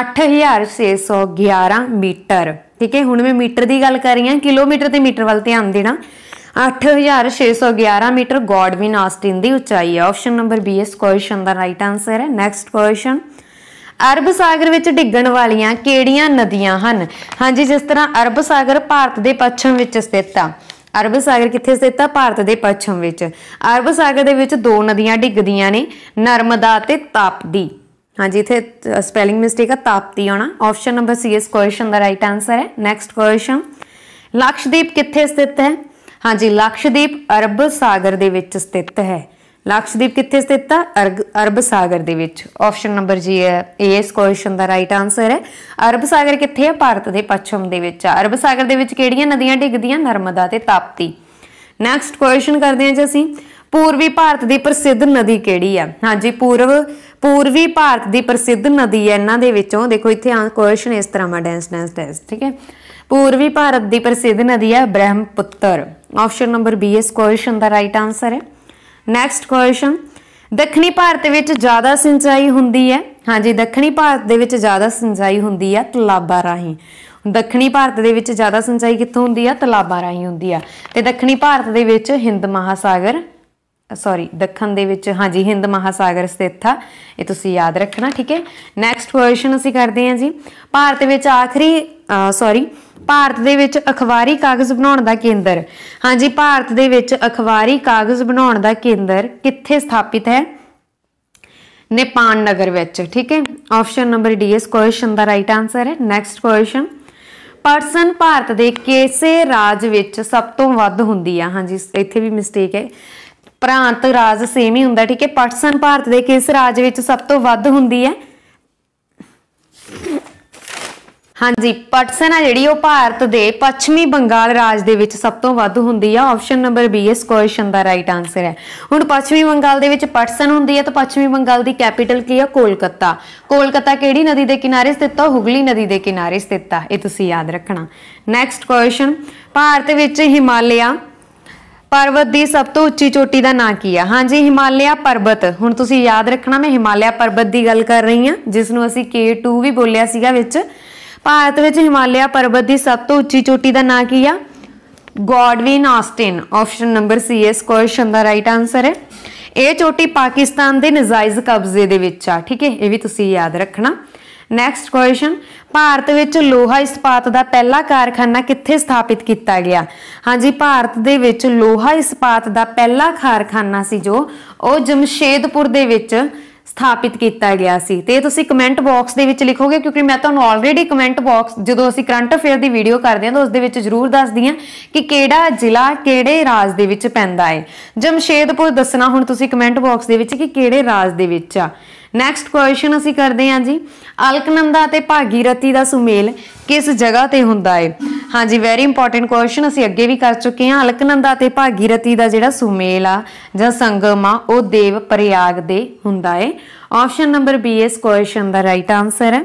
8611 ਮੀਟਰ ਠੀਕ ਹੈ ਹੁਣ ਮੈਂ ਮੀਟਰ ਦੀ ਗੱਲ ਕਰ ਰਹੀ ਹਾਂ ਕਿਲੋਮੀਟਰ ਤੇ ਮੀਟਰ ਵੱਲ ਧਿਆਨ ਦੇਣਾ 8611 ਮੀਟਰ ਗੋਡਵਿਨ ਆਸਟਿਨ ਦੀ ਉਚਾਈ ਹੈ ਆਪਸ਼ਨ ਨੰਬਰ ਬੀ ਇਸ ਕੁਐਸਚਨ ਦਾ ਰਾਈਟ ਆਨਸਰ ਹੈ ਨੈਕਸਟ ਕੁਐਸਚਨ ਅਰਬ ਸਾਗਰ ਵਿੱਚ ਡਿੱਗਣ ਵਾਲੀਆਂ ਕਿਹੜੀਆਂ ਨਦੀਆਂ ਹਨ ਹਾਂਜੀ ਜਿਸ ਤਰ੍ਹਾਂ ਅਰਬ ਸਾਗਰ ਭਾਰਤ ਦੇ ਪੱਛਮ ਵਿੱਚ ਸਥਿਤ ਆ ਅਰਬ ਸਾਗਰ ਕਿੱਥੇ ਸਥਿਤ ਆ ਭਾਰਤ ਦੇ ਪੱਛਮ ਵਿੱਚ ਅਰਬ ਸਾਗਰ ਦੇ ਵਿੱਚ ਦੋ ਨਦੀਆਂ ਡਿੱਗਦੀਆਂ ਨੇ ਨਰਮਦਾ ਤੇ ਤਾਪਦੀ ਹਾਂਜੀ ਇਥੇ ਸਪੈਲਿੰਗ ਮਿਸਟੇਕ ਆ ਤਾਪਤੀ ਆਉਣਾ ਆਪਸ਼ਨ ਨੰਬਰ ਸੀ ਇਸ ਕੁਐਸਚਨ ਦਾ ਰਾਈਟ ਆਨਸਰ ਹੈ ਨੈਕਸਟ ਕੁਐਸਚਨ ਲਕਸ਼ਦੀਪ ਕਿੱਥੇ ਸਥਿਤ ਹੈ ਹਾਂਜੀ ਲਕਸ਼ਦੀਪ ਅਰਬ ਸਾਗਰ ਦੇ ਵਿੱਚ ਸਥਿਤ ਹੈ ਲਕਸ਼ਦੀਪ ਕਿੱਥੇ ਸਥਿਤ ਹੈ ਅਰਬ ਸਾਗਰ ਦੇ ਵਿੱਚ ਆਪਸ਼ਨ ਨੰਬਰ ਜੀ ਹੈ ਏ ਇਸ ਕੁਐਸਚਨ ਦਾ ਰਾਈਟ ਆਨਸਰ ਹੈ ਅਰਬ ਸਾਗਰ ਕਿੱਥੇ ਹੈ ਭਾਰਤ ਦੇ ਪੱਛਮ ਦੇ ਵਿੱਚ ਅਰਬ ਸਾਗਰ ਦੇ ਵਿੱਚ ਕਿਹੜੀਆਂ ਨਦੀਆਂ ਡਿੱਗਦੀਆਂ ਨਰਮਦਾ ਤੇ ਤਾਪਤੀ ਨੈਕਸਟ ਕੁਐਸਚਨ ਕਰਦੇ ਹਾਂ ਜੀ ਅਸੀਂ ਪੂਰਬੀ ਭਾਰਤ ਦੀ ਪ੍ਰਸਿੱਧ ਨਦੀ ਕਿਹੜੀ ਆ ਹਾਂਜੀ ਪੂਰਵ ਪੂਰਬੀ ਭਾਰਤ ਦੀ ਪ੍ਰਸਿੱਧ ਨਦੀ ਹੈ ਇਹਨਾਂ ਦੇ ਵਿੱਚੋਂ ਦੇਖੋ ਇੱਥੇ ਕੁਐਸਚਨ ਇਸ ਤਰ੍ਹਾਂ ਮਾ ਡੈਂਸ ਡੈਂਸ ਡੈਂਸ ਠੀਕ ਹੈ ਪੂਰਬੀ ਭਾਰਤ ਦੀ ਪ੍ਰਸਿੱਧ ਨਦੀ ਹੈ ਬ੍ਰਹਮਪੁੱਤਰ ਆਪਸ਼ਨ ਨੰਬਰ ਬੀ ਇਸ ਕੁਐਸਚਨ ਦਾ ਰਾਈਟ ਆਨਸਰ ਹੈ ਨੈਕਸਟ ਕੁਐਸਚਨ ਦੱਖਣੀ ਭਾਰਤ ਵਿੱਚ ਜ਼ਿਆਦਾ ਸਿੰਚਾਈ ਹੁੰਦੀ ਹੈ ਹਾਂਜੀ ਦੱਖਣੀ ਭਾਰਤ ਦੇ ਵਿੱਚ ਜ਼ਿਆਦਾ ਸਿੰਚਾਈ ਹੁੰਦੀ ਹੈ ਤਲਾਬਾਂ ਰਾਹੀਂ ਦੱਖਣੀ ਭਾਰਤ ਦੇ ਵਿੱਚ ਜ਼ਿਆਦਾ ਸਿੰਚਾਈ ਕਿੱਥੋਂ ਹੁੰਦੀ ਹੈ ਤਲਾਬਾਂ ਰਾਹੀਂ ਹੁੰਦੀ ਹੈ ਤੇ ਦੱਖਣੀ ਭਾਰਤ ਦੇ ਵਿੱਚ ਹਿੰਦ ਮਹਾਸਾਗਰ ਸੌਰੀ ਦੱਖਣ ਦੇ ਵਿੱਚ ਹਾਂਜੀ ਹਿੰਦ ਮਹਾਸਾਗਰ ਸਥਿਤ ਆ ਇਹ ਤੁਸੀਂ ਯਾਦ ਰੱਖਣਾ ਠੀਕ ਹੈ ਨੈਕਸਟ ਕੁਐਸਚਨ ਅਸੀਂ ਕਰਦੇ ਹਾਂ ਜੀ ਭਾਰਤ ਵਿੱਚ ਆਖਰੀ ਸੌਰੀ ਭਾਰਤ ਦੇ ਵਿੱਚ ਅਖਬਾਰੀ ਕਾਗਜ਼ ਬਣਾਉਣ ਦਾ ਕੇਂਦਰ ਹਾਂਜੀ ਭਾਰਤ ਦੇ ਵਿੱਚ ਅਖਬਾਰੀ ਕਾਗਜ਼ ਬਣਾਉਣ ਦਾ ਕੇਂਦਰ ਕਿੱਥੇ ਸਥਾਪਿਤ ਹੈ ਨੇਪਾਨ ਨਗਰ ਵਿੱਚ ਠੀਕ ਹੈ ਆਪਸ਼ਨ ਨੰਬਰ ਡੀ ਇਸ ਕੁਐਸਚਨ ਦਾ ਰਾਈਟ ਆਨਸਰ ਹੈ ਨੈਕਸਟ ਕੁਐਸਚਨ ਪਰਸਨ ਭਾਰਤ ਦੇ ਕਿਸੇ ਰਾਜ ਵਿੱਚ ਸਭ ਤੋਂ ਵੱਧ ਹੁੰਦੀ ਆ ਹਾਂਜੀ ਇੱਥੇ ਵੀ ਮਿਸਟੇਕ ਹੈ ਪ੍ਰਾਂਤ ਰਾਜ ਸੇਮ ਹੀ ਹੁੰਦਾ ਠੀਕ ਹੈ ਪਟਸਨ ਭਾਰਤ ਦੇ ਕਿਸ ਰਾਜ ਵਿੱਚ ਸਭ ਤੋਂ ਵੱਧ ਹੁੰਦੀ ਹੈ ਹਾਂਜੀ ਪਟਸਨ ਆ ਜਿਹੜੀ ਉਹ ਭਾਰਤ ਦੇ ਪੱਛਮੀ ਬੰਗਾਲ ਰਾਜ ਦੇ ਵਿੱਚ ਸਭ ਤੋਂ ਵੱਧ ਹੁੰਦੀ ਆ ਆਪਸ਼ਨ ਨੰਬਰ ਬੀ ਇਸ ਕੁਐਸਚਨ ਦਾ ਰਾਈਟ ਆਨਸਰ ਹੈ ਹੁਣ ਪੱਛਮੀ ਬੰਗਾਲ ਦੇ ਵਿੱਚ ਪਟਸਨ ਹੁੰਦੀ ਹੈ ਤਾਂ ਪੱਛਮੀ ਬੰਗਾਲ ਦੀ ਕੈਪੀਟਲ ਕੀ ਆ ਕੋਲਕਾਤਾ ਕੋਲਕਾਤਾ ਕਿਹੜੀ ਨਦੀ ਦੇ ਕਿਨਾਰੇ ਸਥਿਤ ਆ ਹੁਗਲੀ ਨਦੀ ਦੇ ਕਿਨਾਰੇ ਸਥਿਤ ਆ ਇਹ ਤੁਸੀਂ ਯਾਦ ਰੱਖਣਾ ਨੈਕਸਟ ਕੁਐਸਚਨ ਭਾਰਤ ਵਿੱਚ ਹਿਮਾਲਿਆ ਪਰਬਤ ਦੀ ਸਭ ਤੋਂ ਉੱਚੀ ਚੋਟੀ ਦਾ ਨਾਂ ਕੀ ਆ ਹਾਂਜੀ ਹਿਮਾਲਿਆ ਪਰਬਤ ਹੁਣ ਤੁਸੀਂ ਯਾਦ ਰੱਖਣਾ ਮੈਂ ਹਿਮਾਲਿਆ ਪਰਬਤ ਦੀ ਗੱਲ ਕਰ ਰਹੀ ਆ ਜਿਸ ਨੂੰ ਅਸੀਂ K2 ਵੀ ਬੋਲਿਆ ਸੀਗਾ ਵਿੱਚ ਭਾਰਤ ਵਿੱਚ ਹਿਮਾਲਿਆ ਪਰਬਤ ਦੀ ਸਭ ਤੋਂ ਉੱਚੀ ਚੋਟੀ ਦਾ ਨਾਂ ਕੀ ਆ Godwin Austen option number C ਇਸ ਕੁਐਸਚਨ ਦਾ ਰਾਈਟ ਆਨਸਰ ਹੈ ਇਹ ਚੋਟੀ ਪਾਕਿਸਤਾਨ ਦੇ ਨਜਾਇਜ਼ ਕਬਜ਼ੇ ਦੇ ਵਿੱਚ ਆ ਠੀਕ ਹੈ ਇਹ ਵੀ ਤੁਸੀਂ ਯਾਦ ਰੱਖਣਾ ਨੈਕਸਟ ਕੁਐਸਚਨ ਭਾਰਤ ਵਿੱਚ ਲੋਹਾ ਇਸਪਾਤ ਦਾ ਪਹਿਲਾ ਕਾਰਖਾਨਾ ਕਿੱਥੇ ਸਥਾਪਿਤ ਕੀਤਾ ਗਿਆ ਹਾਂਜੀ ਭਾਰਤ ਦੇ ਵਿੱਚ ਲੋਹਾ ਇਸਪਾਤ ਦਾ ਪਹਿਲਾ ਕਾਰਖਾਨਾ ਸੀ ਜੋ ਉਹ ਜਮਸ਼ੇਦਪੁਰ ਦੇ ਵਿੱਚ ਸਥਾਪਿਤ ਕੀਤਾ ਗਿਆ ਸੀ ਤੇ ਤੁਸੀਂ ਕਮੈਂਟ ਬਾਕਸ ਦੇ ਵਿੱਚ ਲਿਖੋਗੇ ਕਿਉਂਕਿ ਮੈਂ ਤੁਹਾਨੂੰ ਆਲਰੇਡੀ ਕਮੈਂਟ ਬਾਕਸ ਜਦੋਂ ਅਸੀਂ ਕਰੰਟ ਅਫੇਅਰ ਦੀ ਵੀਡੀਓ ਕਰਦੇ ਹਾਂ ਤਾਂ ਉਸ ਦੇ ਵਿੱਚ ਜ਼ਰੂਰ ਦੱਸਦੀ ਹਾਂ ਕਿ ਕਿਹੜਾ ਜ਼ਿਲ੍ਹਾ ਕਿਹੜੇ ਰਾਜ ਦੇ ਵਿੱਚ ਪੈਂਦਾ ਹੈ ਜਮਸ਼ੇਦਪੁਰ ਦੱਸਣਾ ਹੁਣ ਤੁਸੀਂ ਕਮੈਂਟ ਬਾਕਸ ਦੇ ਵਿੱਚ ਕਿ ਕਿਹੜੇ ਰਾਜ ਦੇ ਵਿੱਚ ਆ ਨੈਕਸਟ ਕੁਐਸਚਨ ਅਸੀਂ ਕਰਦੇ ਹਾਂ ਜੀ ਅਲਕਨੰਦਾ ਤੇ ਭਾਗੀਰਤੀ ਦਾ ਸੁਮੇਲ ਕਿਸ ਜਗ੍ਹਾ ਤੇ ਹੁੰਦਾ ਹੈ ਹਾਂਜੀ ਵੈਰੀ ਇੰਪੋਰਟੈਂਟ ਕੁਐਸਚਨ ਅਸੀਂ ਅੱਗੇ ਵੀ ਕਰ ਚੁੱਕੇ ਹਾਂ ਅਲਕਨੰਦਾ ਤੇ ਭਾਗੀਰਤੀ ਦਾ ਜਿਹੜਾ ਸੁਮੇਲ ਆ ਜਾਂ ਸੰਗਮ ਆ ਉਹ ਦੇਵ ਪ੍ਰਯਾਗ ਦੇ ਹੁੰਦਾ ਹੈ ਆਪਸ਼ਨ ਨੰਬਰ ਬੀ ਇਸ ਕੁਐਸਚਨ ਦਾ ਰਾਈਟ ਆਨਸਰ ਹੈ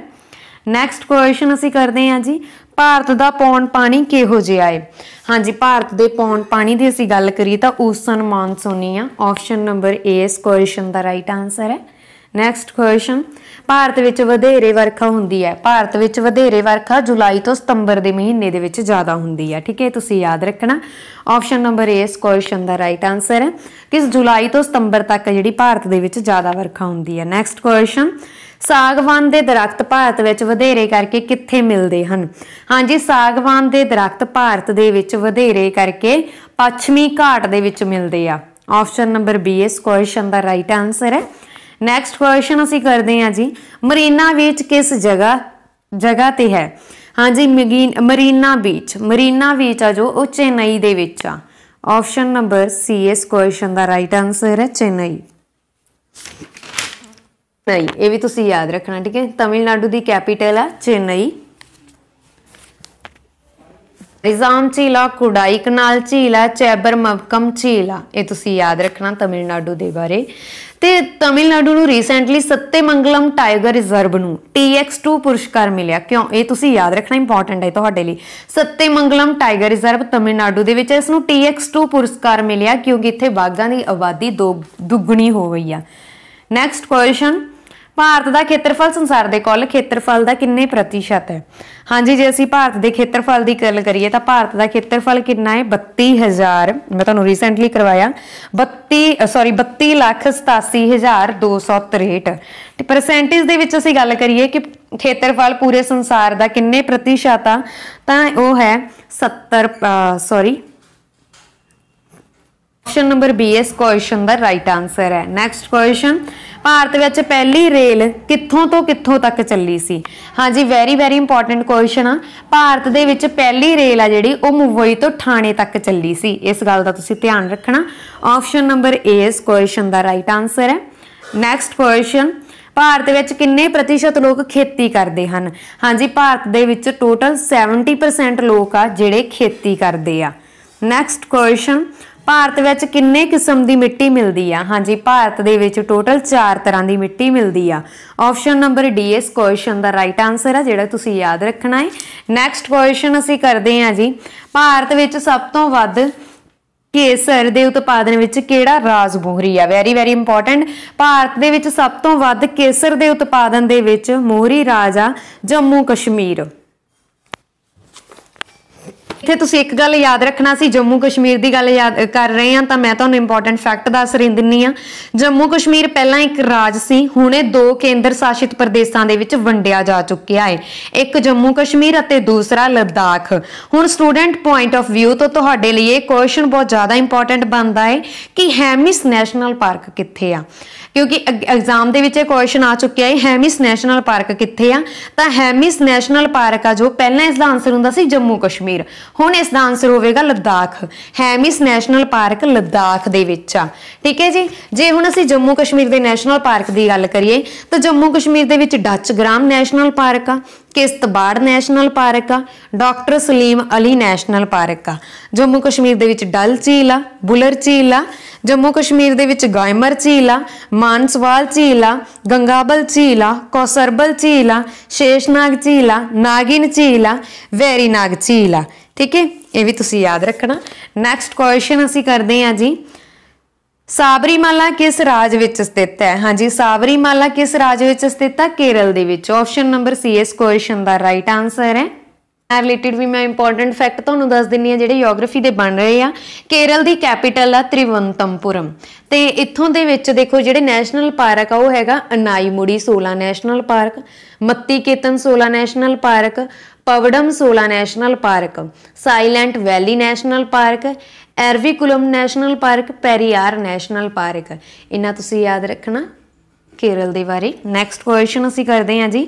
ਨੈਕਸਟ ਕੁਐਸਚਨ ਅਸੀਂ ਕਰਦੇ ਹਾਂ ਜੀ ਭਾਰਤ ਦਾ ਪੌਣ ਪਾਣੀ ਕਿਹੋ ਜਿਹਾ ਹੈ ਹਾਂਜੀ ਭਾਰਤ ਦੇ ਪੌਣ ਪਾਣੀ ਦੀ ਅਸੀਂ ਗੱਲ ਕਰੀਏ ਤਾਂ ਉਸਨ ਮਾਨਸੂਨੀ ਆ ਆਪਸ਼ਨ ਨੰਬਰ ਏ ਇਸ ਕੁਐਸਚਨ ਦਾ ਰਾਈਟ ਆਨਸਰ ਹੈ ਨੈਕਸਟ ਕੁਐਸਚਨ ਭਾਰਤ ਵਿੱਚ ਵਧੇਰੇ ਵਰਖਾ ਹੁੰਦੀ ਹੈ ਭਾਰਤ ਵਿੱਚ ਵਧੇਰੇ ਵਰਖਾ ਜੁਲਾਈ ਤੋਂ ਸਤੰਬਰ ਦੇ ਮਹੀਨੇ ਦੇ ਵਿੱਚ ਜ਼ਿਆਦਾ ਹੁੰਦੀ ਹੈ ਠੀਕ ਹੈ ਤੁਸੀਂ ਯਾਦ ਰੱਖਣਾ ਆਪਸ਼ਨ ਨੰਬਰ ਏ ਇਸ ਕੁਐਸਚਨ ਦਾ ਰਾਈਟ ਆਨਸਰ ਹੈ ਕਿ ਜੁਲਾਈ ਤੋਂ ਸਤੰਬਰ ਤੱਕ ਜਿਹੜੀ ਭਾਰਤ ਦੇ ਵਿੱਚ ਜ਼ਿਆਦਾ ਵਰਖਾ ਹੁੰਦੀ ਹੈ ਨੈਕਸਟ ਕੁਐਸਚਨ ਸਾਗਵਾਨ ਦੇ ਦਰਖਤ ਭਾਰਤ ਵਿੱਚ ਵਧੇਰੇ ਕਰਕੇ ਕਿੱਥੇ ਮਿਲਦੇ ਹਨ ਹਾਂਜੀ ਸਾਗਵਾਨ ਦੇ ਦਰਖਤ ਭਾਰਤ ਦੇ ਵਿੱਚ ਵਧੇਰੇ ਕਰਕੇ ਪੱਛਮੀ ਘਾਟ ਦੇ ਵਿੱਚ ਮਿਲਦੇ ਆ ਆਪਸ਼ਨ ਨੰਬਰ ਬੀ ਇਸ ਕੁਐਸਚਨ ਦਾ ਰਾਈਟ ਆਨਸਰ ਹੈ ਨੈਕਸਟ ਕੁਐਸਚਨ ਅਸੀਂ ਕਰਦੇ ਹਾਂ ਜੀ ਮਰੀਨਾ ਵਿੱਚ ਕਿਸ ਜਗ੍ਹਾ ਜਗ੍ਹਾ ਤੇ ਹੈ ਹਾਂਜੀ ਮਰੀਨਾ ਬੀਚ ਮਰੀਨਾ ਬੀਚ ਆ ਜੋ ਉਹ ਚੇਨਈ ਦੇ ਵਿੱਚ ਆ ਆਪਸ਼ਨ ਨੰਬਰ ਸੀ ਇਸ ਕੁਐਸਚਨ ਦਾ ਰਾਈਟ ਆਨਸਰ ਹੈ ਚੇਨਈ ਨਹੀਂ ਇਹ ਵੀ ਤੁਸੀਂ ਯਾਦ ਰੱਖਣਾ ਠੀਕ ਹੈ ਤਮਿਲਨਾਡੂ ਦੀ ਕੈਪੀਟਲ ਆ ਚੇਨਈ ਨਿਜ਼ਾਮ ਝੀਲਾ ਕੁਡਾਈਕਨਾਲ ਝੀਲਾ ਮਵਕਮ ਝੀਲਾ ਇਹ ਤੁਸੀਂ ਯਾਦ ਰੱਖਣਾ ਤਮਿਲਨਾਡੂ ਦੇ ਬਾਰੇ ਤੇ ਤਮਿਲਨਾਡੂ ਨੂੰ ਰੀਸੈਂਟਲੀ ਸੱਤੇ ਮੰਗਲਮ ਟਾਈਗਰ ਰਿਜ਼ਰਵ ਨੂੰ TX2 ਪੁਰਸਕਾਰ ਮਿਲਿਆ ਕਿਉਂ ਇਹ ਤੁਸੀਂ ਯਾਦ ਰੱਖਣਾ ਇੰਪੋਰਟੈਂਟ ਹੈ ਤੁਹਾਡੇ ਲਈ ਸੱਤੇ ਮੰਗਲਮ ਟਾਈਗਰ ਰਿਜ਼ਰਵ ਤਮਿਲਨਾਡੂ ਦੇ ਵਿੱਚ ਇਸ ਨੂੰ TX2 ਪੁਰਸਕਾਰ ਮਿਲਿਆ ਕਿਉਂਕਿ ਇੱਥੇ ਬਾਗਾਂ ਦੀ ਆਬਾਦੀ ਦੁੱਗਣੀ ਹੋ ਗਈ ਆ ਨੈਕਸਟ ਕੁਐਸਚਨ ਭਾਰਤ ਦਾ ਖੇਤਰਫਲ ਸੰਸਾਰ ਦੇ ਕੁੱਲ ਖੇਤਰਫਲ ਦਾ ਕਿੰਨੇ ਪ੍ਰਤੀਸ਼ਤ ਹੈ ਹਾਂਜੀ ਜੇ ਅਸੀਂ ਭਾਰਤ ਦੇ ਖੇਤਰਫਲ ਦੀ ਗੱਲ ਕਰੀਏ ਤਾਂ ਭਾਰਤ ਦਾ ਖੇਤਰਫਲ ਕਿੰਨਾ ਹੈ 32000 ਮੈਂ ਤੁਹਾਨੂੰ ਰੀਸੈਂਟਲੀ ਕਰਵਾਇਆ 32 ਸੌਰੀ 32 ਲੱਖ 87263 ਤੇ ਪਰਸੈਂਟੇਜ ਦੇ ਵਿੱਚ ਅਸੀਂ ਗੱਲ ਕਰੀਏ ਕਿ ਖੇਤਰਫਲ ਪੂਰੇ ਸੰਸਾਰ ਦਾ ਕਿੰਨੇ ਪ੍ਰਤੀਸ਼ਤ ਆ ਤਾਂ ਉਹ ਹੈ 70 ਸੌਰੀ ਆਪਸ਼ਨ ਨੰਬਰ ਬੀ ਇਸ ਕੁਐਸਚਨ ਦਾ ਰਾਈਟ ਆਨਸਰ ਹੈ ਨੈਕਸਟ ਕੁਐਸਚਨ ਭਾਰਤ ਵਿੱਚ ਪਹਿਲੀ ਰੇਲ ਕਿੱਥੋਂ ਤੋਂ ਕਿੱਥੋਂ ਤੱਕ ਚੱਲੀ ਸੀ ਹਾਂਜੀ ਵੈਰੀ ਵੈਰੀ ਇੰਪੋਰਟੈਂਟ ਕੁਐਸਚਨ ਆ ਭਾਰਤ ਦੇ ਵਿੱਚ ਪਹਿਲੀ ਰੇਲ ਆ ਜਿਹੜੀ ਉਹ ਮੁੰਬਈ ਤੋਂ ਥਾਣੇ ਤੱਕ ਚੱਲੀ ਸੀ ਇਸ ਗੱਲ ਦਾ ਤੁਸੀਂ ਧਿਆਨ ਰੱਖਣਾ ਆਪਸ਼ਨ ਨੰਬਰ ਏ ਇਸ ਕੁਐਸਚਨ ਦਾ ਰਾਈਟ ਆਨਸਰ ਹੈ ਨੈਕਸਟ ਕੁਐਸਚਨ ਭਾਰਤ ਵਿੱਚ ਕਿੰਨੇ ਪ੍ਰਤੀਸ਼ਤ ਲੋਕ ਖੇਤੀ ਕਰਦੇ ਹਨ ਹਾਂਜੀ ਭਾਰਤ ਦੇ ਵਿੱਚ ਟੋਟਲ 70% ਲੋਕ ਆ ਜਿਹੜੇ ਖੇਤੀ ਕਰਦੇ ਆ ਨੈਕਸਟ ਕੁਐਸਚਨ ਭਾਰਤ ਵਿੱਚ ਕਿੰਨੇ ਕਿਸਮ ਦੀ ਮਿੱਟੀ ਮਿਲਦੀ ਆ ਹਾਂਜੀ ਭਾਰਤ ਦੇ ਵਿੱਚ ਟੋਟਲ 4 ਤਰ੍ਹਾਂ ਦੀ ਮਿੱਟੀ ਮਿਲਦੀ ਆ ਆਪਸ਼ਨ ਨੰਬਰ ਡੀ ਇਸ ਕੁਐਸਚਨ ਦਾ ਰਾਈਟ ਆਨਸਰ ਆ ਜਿਹੜਾ ਤੁਸੀਂ ਯਾਦ ਰੱਖਣਾ ਹੈ ਨੈਕਸਟ ਕੁਐਸਚਨ ਅਸੀਂ ਕਰਦੇ ਹਾਂ ਜੀ ਭਾਰਤ ਵਿੱਚ ਸਭ ਤੋਂ ਵੱਧ ਕੇਸਰ ਦੇ ਉਤਪਾਦਨ ਵਿੱਚ ਕਿਹੜਾ ਰਾਜ ਮੋਹਰੀ ਆ ਵੈਰੀ ਵੈਰੀ ਇੰਪੋਰਟੈਂਟ ਭਾਰਤ ਦੇ ਵਿੱਚ ਸਭ ਤੋਂ ਵੱਧ ਕੇਸਰ ਦੇ ਉਤਪਾਦਨ ਦੇ ਵਿੱਚ ਮੋਹਰੀ ਰਾਜ ਆ ਜੰਮੂ ਕਸ਼ਮੀਰ ਇੱਥੇ ਤੁਸੀਂ ਇੱਕ ਗੱਲ ਯਾਦ ਰੱਖਣਾ ਸੀ ਜੰਮੂ ਕਸ਼ਮੀਰ ਦੀ ਗੱਲ ਯਾਦ ਕਰ ਰਹੇ ਹਾਂ ਤਾਂ ਮੈਂ ਤੁਹਾਨੂੰ ਇੰਪੋਰਟੈਂਟ ਫੈਕਟ ਦੱਸ ਰਹੀ ਦਿੰਨੀ ਆ ਜੰਮੂ ਕਸ਼ਮੀਰ ਪਹਿਲਾਂ ਇੱਕ ਰਾਜ ਸੀ ਹੁਣੇ ਦੋ ਕੇਂਦਰ ਸ਼ਾਸਿਤ ਪ੍ਰਦੇਸ਼ਾਂ ਦੇ ਵਿੱਚ ਵੰਡਿਆ ਜਾ ਚੁੱਕਿਆ ਹੈ ਇੱਕ ਜੰਮੂ ਕਸ਼ਮੀਰ ਅਤੇ ਦੂਸਰਾ ਲਦਾਖ ਹੁਣ ਸਟੂਡੈਂਟ ਪੁਆਇੰਟ ਆਫ View ਤੋਂ ਤੁਹਾਡੇ ਲਈ ਇਹ ਕੁਐਸਚਨ ਬਹੁਤ ਜ਼ਿਆਦਾ ਇੰਪੋਰਟੈਂਟ ਬਣਦਾ ਹੈ ਕਿ ਹੈਮਿਸ ਨੈਸ਼ਨਲ ਪਾਰਕ ਕਿੱਥੇ ਆ ਕਿਉਂਕਿ ਐਗਜ਼ਾਮ ਦੇ ਵਿੱਚ ਇਹ ਕੁਐਸਚਨ ਆ ਚੁੱਕਿਆ ਹੈ ਹੈਮਿਸ ਨੈਸ਼ਨਲ ਪਾਰਕ ਕਿੱਥੇ ਆ ਤਾਂ ਹੈਮਿਸ ਨੈਸ਼ਨਲ ਪਾਰਕ ਆ ਜੋ ਪਹਿਲਾਂ ਇਸ ਦਾ ਆਨਸਰ ਹੁੰਦਾ ਸੀ ਜੰਮੂ ਕਸ਼ਮੀਰ ਹੁਣ ਇਸ ਦਾ ਆਨਸਰ ਹੋਵੇਗਾ ਲਦਾਖ ਹੈਮਿਸ ਨੈਸ਼ਨਲ ਪਾਰਕ ਲਦਾਖ ਦੇ ਵਿੱਚ ਆ ਠੀਕ ਹੈ ਜੀ ਜੇ ਹੁਣ ਅਸੀਂ ਜੰਮੂ ਕਸ਼ਮੀਰ ਦੇ ਨੈਸ਼ਨਲ ਪਾਰਕ ਦੀ ਗੱਲ ਕਰੀਏ ਤਾਂ ਜੰਮੂ ਕਸ਼ਮੀਰ ਦੇ ਵਿੱਚ ਡੱਚ ਗ੍ਰਾਮ ਨੈਸ਼ਨਲ ਪਾਰਕ ਆ ਕਿਸਤਬਾੜ ਨੈਸ਼ਨਲ ਪਾਰਕ ਆ doctor Salim Ali national park ਆ ਜੰਮੂ ਕਸ਼ਮੀਰ ਦੇ ਵਿੱਚ ਡਲ ਝੀਲ ਆ ਬੁਲਰ ਝੀਲ ਆ ਜੰਮੂ ਕਸ਼ਮੀਰ ਦੇ ਵਿੱਚ ਗਾਇਮਰ ਝੀਲ ਆ ਮਾਨਸਵਾਲ ਝੀਲ ਆ ਗੰਗਾਬਲ ਝੀਲ ਆ ਕੋਸਰਬਲ ਝੀਲ ਆ ਸ਼ੇਸ਼ਨਾਗ ਝੀਲ ਆ ਨਾਗਿਨ ਝੀਲ ਆ ਵੈਰੀਨਾਗ ਝੀਲ ਆ ਠੀਕ ਹੈ ਇਹ ਵੀ ਤੁਸੀਂ ਯਾਦ ਰੱਖਣਾ ਨੈਕਸਟ ਕੁਐਸਚਨ ਅਸੀਂ ਕਰਦੇ ਹਾਂ ਜੀ ਸਾਬਰੀਮਾਲਾ ਕਿਸ ਰਾਜ ਵਿੱਚ ਸਥਿਤ ਹੈ ਹਾਂਜੀ ਸਾਬਰੀਮਾਲਾ ਕਿਸ ਰਾਜ ਵਿੱਚ ਸਥਿਤ ਹੈ ਕੇਰਲ ਦੇ ਵਿੱਚ ਆਪਸ਼ਨ ਨੰਬਰ ਸੀ ਇਸ ਕੁਐਸਚਨ ਦਾ ਰਾਈਟ ਆਨਸਰ ਹੈ ਰਿਲੇਟਡ ਵੀ ਮੈਂ ਇੰਪੋਰਟੈਂਟ ਫੈਕਟ ਤੁਹਾਨੂੰ ਦੱਸ ਦਿੰਨੀ ਆ ਜਿਹੜੇ ਜੀਓਗ੍ਰਾਫੀ ਦੇ ਬਣ ਰਹੇ ਆ ਕੇਰਲ ਦੀ ਕੈਪੀਟਲ ਆ ਤ੍ਰਿਵੰਤਮਪੁਰਮ ਤੇ ਇੱਥੋਂ ਦੇ ਵਿੱਚ ਦੇਖੋ ਜਿਹੜੇ ਨੈਸ਼ਨਲ ਪਾਰਕ ਆ ਉਹ ਹੈਗਾ Anamudi 16 national park Mathikettan 16 national park ਪਵੜਮ 16 national park silent valley national park Eravikulam national park Periyar national park ਇਹਨਾਂ ਤੁਸੀਂ ਯਾਦ ਰੱਖਣਾ ਕੇਰਲ ਦੇ ਬਾਰੇ ਨੈਕਸਟ ਕੁਐਸਚਨ ਅਸੀਂ ਕਰਦੇ ਹਾਂ ਜੀ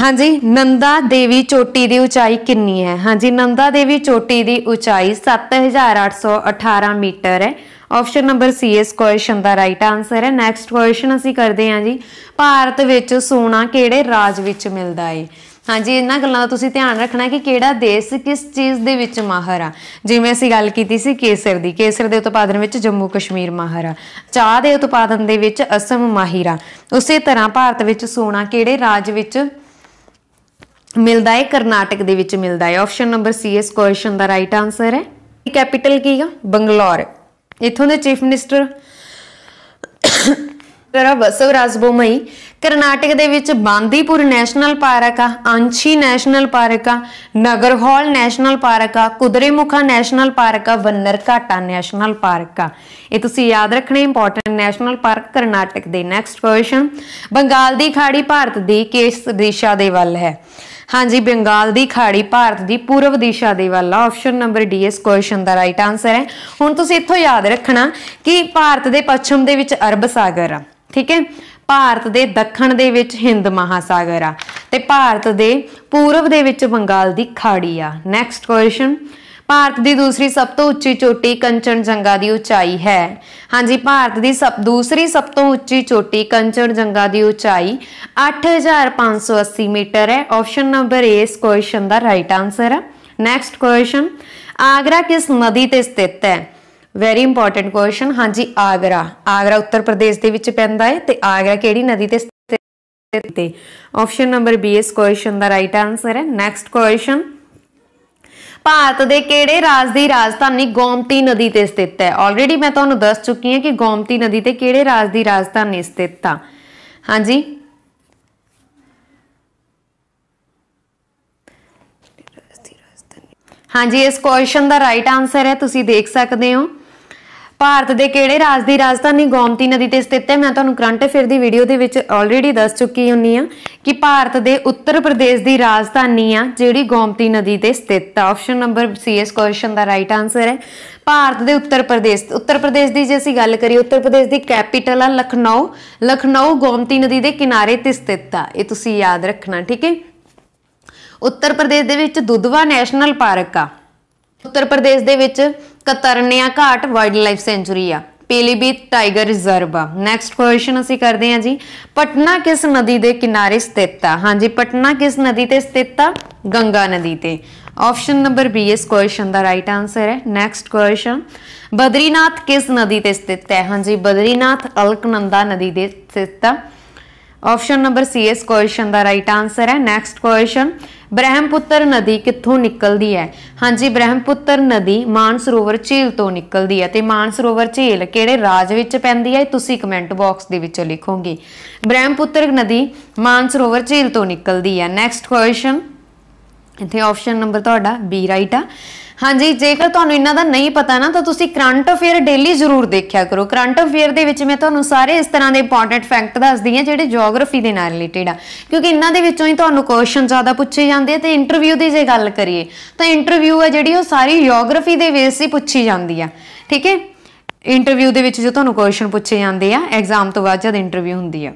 ਹਾਂਜੀ ਨੰਦਾ ਦੇਵੀ ਚੋਟੀ ਦੀ ਉਚਾਈ ਕਿੰਨੀ ਹੈ ਹਾਂਜੀ ਨੰਦਾ ਦੇਵੀ ਚੋਟੀ ਦੀ ਉਚਾਈ 7818 ਮੀਟਰ ਹੈ ਆਪਸ਼ਨ ਨੰਬਰ ਸੀ ਇਸ ਕੁਐਸਚਨ ਦਾ ਰਾਈਟ ਆਨਸਰ ਹੈ ਨੈਕਸਟ ਕੁਐਸਚਨ ਅਸੀਂ ਕਰਦੇ ਹਾਂ ਜੀ ਭਾਰਤ ਵਿੱਚ ਸੋਨਾ ਕਿਹੜੇ ਰਾਜ ਵਿੱਚ ਮਿਲਦਾ ਹੈ ਹਾਂਜੀ ਇਹਨਾਂ ਗੱਲਾਂ ਦਾ ਤੁਸੀਂ ਧਿਆਨ ਰੱਖਣਾ ਕਿ ਕਿਹੜਾ ਦੇਸ਼ ਕਿਸ ਚੀਜ਼ ਦੇ ਵਿੱਚ ਮਾਹਰ ਆ ਜਿਵੇਂ ਅਸੀਂ ਗੱਲ ਕੀਤੀ ਸੀ ਕੇਸਰ ਦੀ ਕੇਸਰ ਦੇ ਉਤਪਾਦਨ ਵਿੱਚ ਜੰਮੂ ਕਸ਼ਮੀਰ ਮਾਹਰ ਆ ਚਾਹ ਦੇ ਉਤਪਾਦਨ ਦੇ ਵਿੱਚ ਅਸਮ ਮਾਹਿਰ ਆ ਉਸੇ ਤਰ੍ਹਾਂ ਭਾਰਤ ਵਿੱਚ ਸੋਨਾ ਕਿਹੜੇ ਰਾਜ ਵਿੱਚ ਮਿਲਦਾ ਹੈ ਕਰਨਾਟਕ ਦੇ ਵਿੱਚ ਮਿਲਦਾ ਹੈ ਆਪਸ਼ਨ ਨੰਬਰ ਸੀ ਇਸ ਕੁਐਸਚਨ ਦਾ ਰਾਈਟ ਆਨਸਰ ਹੈ ਕੈਪੀਟਲ ਕੀ ਆ ਬੰਗਲੌਰ ਇਥੋਂ ਦੇ ਚੀਫ ਮਿਨਿਸਟਰ ਤਰਾ ਬਸਵਰਾਜ ਬੋਮਈ ਕਰਨਾਟਕ ਦੇ ਵਿੱਚ ਬਾਂਦੀਪੁਰ ਨੈਸ਼ਨਲ ਪਾਰਕ ਆ ਅੰਛੀ ਨੈਸ਼ਨਲ ਪਾਰਕ ਆ ਨਗਰਹੌਲ ਨੈਸ਼ਨਲ ਪਾਰਕ ਆ ਕੁਦਰੇਮੁਖਾ ਨੈਸ਼ਨਲ ਪਾਰਕ ਆ ਵੰਨਰ ਘਾਟਾ ਨੈਸ਼ਨਲ ਪਾਰਕ ਆ ਇਹ ਤੁਸੀਂ ਯਾਦ ਰੱਖਣੇ ਇੰਪੋਰਟੈਂਟ ਨੈਸ਼ਨਲ ਪਾਰਕ ਕਰਨਾਟਕ ਦੇ ਨੈਕਸਟ ਕੁਐਸਚਨ ਬੰਗਾਲ ਦੀ ਖਾੜੀ ਭਾਰਤ ਦੀ ਕਿਸ ਦਿਸ਼ਾ ਦੇ ਵੱਲ ਹੈ ਹਾਂਜੀ ਬੰਗਾਲ ਦੀ ਖਾੜੀ ਭਾਰਤ ਦੀ ਪੂਰਬ ਦਿਸ਼ਾ ਦੇ ਵੱਲ ਆ ਆਪਸ਼ਨ ਨੰਬਰ ਡੀ ਇਸ ਕੁਐਸਚਨ ਦਾ ਰਾਈਟ ਆਨਸਰ ਹੈ ਹੁਣ ਤੁਸੀਂ ਇੱਥੋਂ ਯਾਦ ਰੱਖਣਾ ਕਿ ਭਾਰਤ ਦੇ ਪੱਛਮ ਦੇ ਵਿੱਚ ਅਰਬ ਸਾਗਰ ਆ ਠੀਕ ਹੈ ਭਾਰਤ ਦੇ ਦੱਖਣ ਦੇ ਵਿੱਚ ਹਿੰਦ ਮਹਾਸਾਗਰ ਆ ਤੇ ਭਾਰਤ ਦੇ ਪੂਰਬ ਦੇ ਵਿੱਚ ਬੰਗਾਲ ਦੀ ਖਾੜੀ ਆ ਨੈਕਸਟ ਕੁਐਸਚਨ ਭਾਰਤ ਦੀ ਦੂਸਰੀ ਸਭ ਤੋਂ ਉੱਚੀ ਚੋਟੀ ਕੰਚਨਜੰਗਾ ਦੀ ਉਚਾਈ ਹੈ ਹਾਂਜੀ ਭਾਰਤ ਦੀ ਸਭ ਦੂਸਰੀ ਸਭ ਤੋਂ ਉੱਚੀ ਚੋਟੀ ਕੰਚਨਜੰਗਾ ਦੀ ਉਚਾਈ 8580 ਮੀਟਰ ਹੈ ਆਪਸ਼ਨ ਨੰਬਰ ਏ ਇਸ ਕੁਐਸਚਨ ਦਾ ਰਾਈਟ ਆਨਸਰ ਹੈ ਨੈਕਸਟ ਕੁਐਸਚਨ ਆਗਰਾ ਕਿਸ ਨਦੀ ਤੇ ਸਥਿਤ ਹੈ ਵੈਰੀ ਇੰਪੋਰਟੈਂਟ ਕੁਐਸਚਨ ਹਾਂਜੀ ਆਗਰਾ ਆਗਰਾ ਉੱਤਰ ਪ੍ਰਦੇਸ਼ ਦੇ ਵਿੱਚ ਪੈਂਦਾ ਹੈ ਤੇ ਆਗਰਾ ਕਿਹੜੀ ਨਦੀ ਤੇ ਸਥਿਤ ਹੈ ਆਪਸ਼ਨ ਨੰਬਰ ਬੀ ਇਸ ਕੁਐਸਚਨ ਦਾ ਰਾਈਟ ਆਨਸਰ ਹੈ ਨੈਕਸਟ ਕੁਐਸਚਨ ਭਾਰਤ ਦੇ ਕਿਹੜੇ ਰਾਜ ਦੀ ਰਾਜਧਾਨੀ ਗੋਮਤੀ ਨਦੀ ਤੇ ਸਥਿਤ ਹੈ ਆਲਰੇਡੀ ਮੈਂ ਤੁਹਾਨੂੰ ਦੱਸ ਚੁੱਕੀ ਹਾਂ ਕਿ ਗੋਮਤੀ ਨਦੀ ਤੇ ਕਿਹੜੇ ਰਾਜ ਦੀ ਰਾਜਧਾਨੀ ਸਥਿਤ ਆ ਹਾਂਜੀ ਹਾਂਜੀ ਇਸ ਕੁਐਸਚਨ ਦਾ ਰਾਈਟ ਆਨਸਰ ਹੈ ਤੁਸੀਂ ਦੇਖ ਸਕਦੇ ਹੋ ਭਾਰਤ ਦੇ ਕਿਹੜੇ ਰਾਜ ਦੀ ਰਾਜਧਾਨੀ ਗੋਮਤੀ ਨਦੀ ਤੇ ਸਥਿਤ ਹੈ ਮੈਂ ਤੁਹਾਨੂੰ ਕਰੰਟ ਅਫੇਅਰ ਦੀ ਵੀਡੀਓ ਦੇ ਵਿੱਚ ਆਲਰੇਡੀ ਦੱਸ ਚੁੱਕੀ ਹੁੰਨੀ ਆ ਕਿ ਭਾਰਤ ਦੇ ਉੱਤਰ ਪ੍ਰਦੇਸ਼ ਦੀ ਰਾਜਧਾਨੀ ਆ ਜਿਹੜੀ ਗੋਮਤੀ ਨਦੀ ਤੇ ਸਥਿਤ ਆ ਆਪਸ਼ਨ ਨੰਬਰ ਸੀ ਇਸ ਕੁਐਸਚਨ ਦਾ ਰਾਈਟ ਆਨਸਰ ਹੈ ਭਾਰਤ ਦੇ ਉੱਤਰ ਪ੍ਰਦੇਸ਼ ਉੱਤਰ ਪ੍ਰਦੇਸ਼ ਦੀ ਜੇ ਅਸੀਂ ਗੱਲ ਕਰੀਏ ਉੱਤਰ ਪ੍ਰਦੇਸ਼ ਦੀ ਕੈਪੀਟਲ ਆ ਲਖਨਊ ਲਖਨਊ ਗੋਮਤੀ ਨਦੀ ਦੇ ਕਿਨਾਰੇ ਤੇ ਸਥਿਤ ਆ ਇਹ ਤੁਸੀਂ ਯਾਦ ਰੱਖਣਾ ਠੀਕ ਹੈ ਉੱਤਰ ਪ੍ਰਦੇਸ਼ ਦੇ ਵਿੱਚ ਦੁੱਧਵਾ ਨੈਸ਼ਨਲ ਪਾਰਕ ਆ ਉੱਤਰ ਪ੍ਰਦੇਸ਼ ਦੇ ਵਿੱਚ ਕਤਰਨਿਆ ਘਾਟ ਵਾਈਲਡ ਲਾਈਫ ਸੈਂਚੂਰੀ ਆ ਪੀਲੀਬੀਤ ਟਾਈਗਰ ਰਿਜ਼ਰਵ ਆ ਨੈਕਸਟ ਕੁਐਸਚਨ ਅਸੀਂ ਕਰਦੇ ਹਾਂ ਜੀ ਪਟਨਾ ਕਿਸ ਨਦੀ ਦੇ ਕਿਨਾਰੇ ਸਥਿਤ ਆ ਹਾਂਜੀ ਪਟਨਾ ਕਿਸ ਨਦੀ ਤੇ ਸਥਿਤ ਆ ਗੰਗਾ ਨਦੀ ਤੇ ਆਪਸ਼ਨ ਨੰਬਰ ਬੀ ਇਸ ਕੁਐਸਚਨ ਦਾ ਰਾਈਟ ਆਨਸਰ ਹੈ ਨੈਕਸਟ ਕੁਐਸਚਨ ਬਦਰੀਨਾਥ ਕਿਸ ਨਦੀ ਤੇ ਸਥਿਤ ਹੈ ਹਾਂਜੀ ਬਦਰੀਨਾਥ ਅਲਕਨੰਦਾ ਨਦੀ ਦੇ ਸਥਿਤ ਆ ਆਪਸ਼ਨ ਨੰਬਰ ਸੀ ਇਸ ਕੁਐਸਚਨ ਦਾ ਰਾਈਟ ਆਨਸਰ ਹੈ ਨੈਕਸਟ ਕੁਐਸਚਨ ਬ੍ਰਹਮਪੁੱਤਰ ਨਦੀ ਕਿੱਥੋਂ ਨਿਕਲਦੀ ਹੈ ਹਾਂਜੀ ਬ੍ਰਹਮਪੁੱਤਰ ਨਦੀ ਮਾਨਸਰੋਵਰ ਝੀਲ ਤੋਂ ਨਿਕਲਦੀ ਹੈ ਤੇ ਮਾਨਸਰੋਵਰ ਝੀਲ ਕਿਹੜੇ ਰਾਜ ਵਿੱਚ ਪੈਂਦੀ ਹੈ ਤੁਸੀਂ ਕਮੈਂਟ ਬਾਕਸ ਦੇ ਵਿੱਚ ਲਿਖੋਗੇ ਬ੍ਰਹਮਪੁੱਤਰ ਨਦੀ ਮਾਨਸਰੋਵਰ ਝੀਲ ਤੋਂ ਨਿਕਲਦੀ ਹੈ ਨੈਕਸਟ ਕੁਐਸਚਨ ਇੱਥੇ ਆਪਸ਼ਨ ਨੰਬਰ ਤੁਹਾਡਾ ਬੀ ਰਾਈਟ ਆ ਹਾਂਜੀ ਜੇਕਰ ਤੁਹਾਨੂੰ ਇਹਨਾਂ ਦਾ ਨਹੀਂ ਪਤਾ ਨਾ ਤਾਂ ਤੁਸੀਂ ਕਰੰਟ ਅਫੇਅਰ ਡੇਲੀ ਜ਼ਰੂਰ ਦੇਖਿਆ ਕਰੋ ਕਰੰਟ ਅਫੇਅਰ ਦੇ ਵਿੱਚ ਮੈਂ ਤੁਹਾਨੂੰ ਸਾਰੇ ਇਸ ਤਰ੍ਹਾਂ ਦੇ ਇੰਪੋਰਟੈਂਟ ਫੈਕਟ ਦੱਸਦੀ ਹਾਂ ਜਿਹੜੇ ਜੀਓਗ੍ਰਾਫੀ ਦੇ ਨਾਲ ਰਿਲੇਟਡ ਆ ਕਿਉਂਕਿ ਇਹਨਾਂ ਦੇ ਵਿੱਚੋਂ ਹੀ ਤੁਹਾਨੂੰ ਕੁਐਸਚਨ ਜ਼ਿਆਦਾ ਪੁੱਛੇ ਜਾਂਦੇ ਆ ਤੇ ਇੰਟਰਵਿਊ ਦੀ ਜੇ ਗੱਲ ਕਰੀਏ ਤਾਂ ਇੰਟਰਵਿਊ ਆ ਜਿਹੜੀ ਉਹ ਸਾਰੀ ਜੀਓਗ੍ਰਾਫੀ ਦੇ ਬੇਸ 'ਤੇ ਪੁੱਛੀ ਜਾਂਦੀ ਆ ਠੀਕ ਹੈ ਇੰਟਰਵਿਊ ਦੇ ਵਿੱਚ ਜੋ ਤੁਹਾਨੂੰ ਕੁਐਸਚਨ ਪੁੱਛੇ ਜਾਂਦੇ ਆ ਐਗਜ਼ਾਮ ਤੋਂ ਬਾਅਦ ਜਦ ਇੰਟਰਵਿਊ ਹੁੰਦੀ ਆ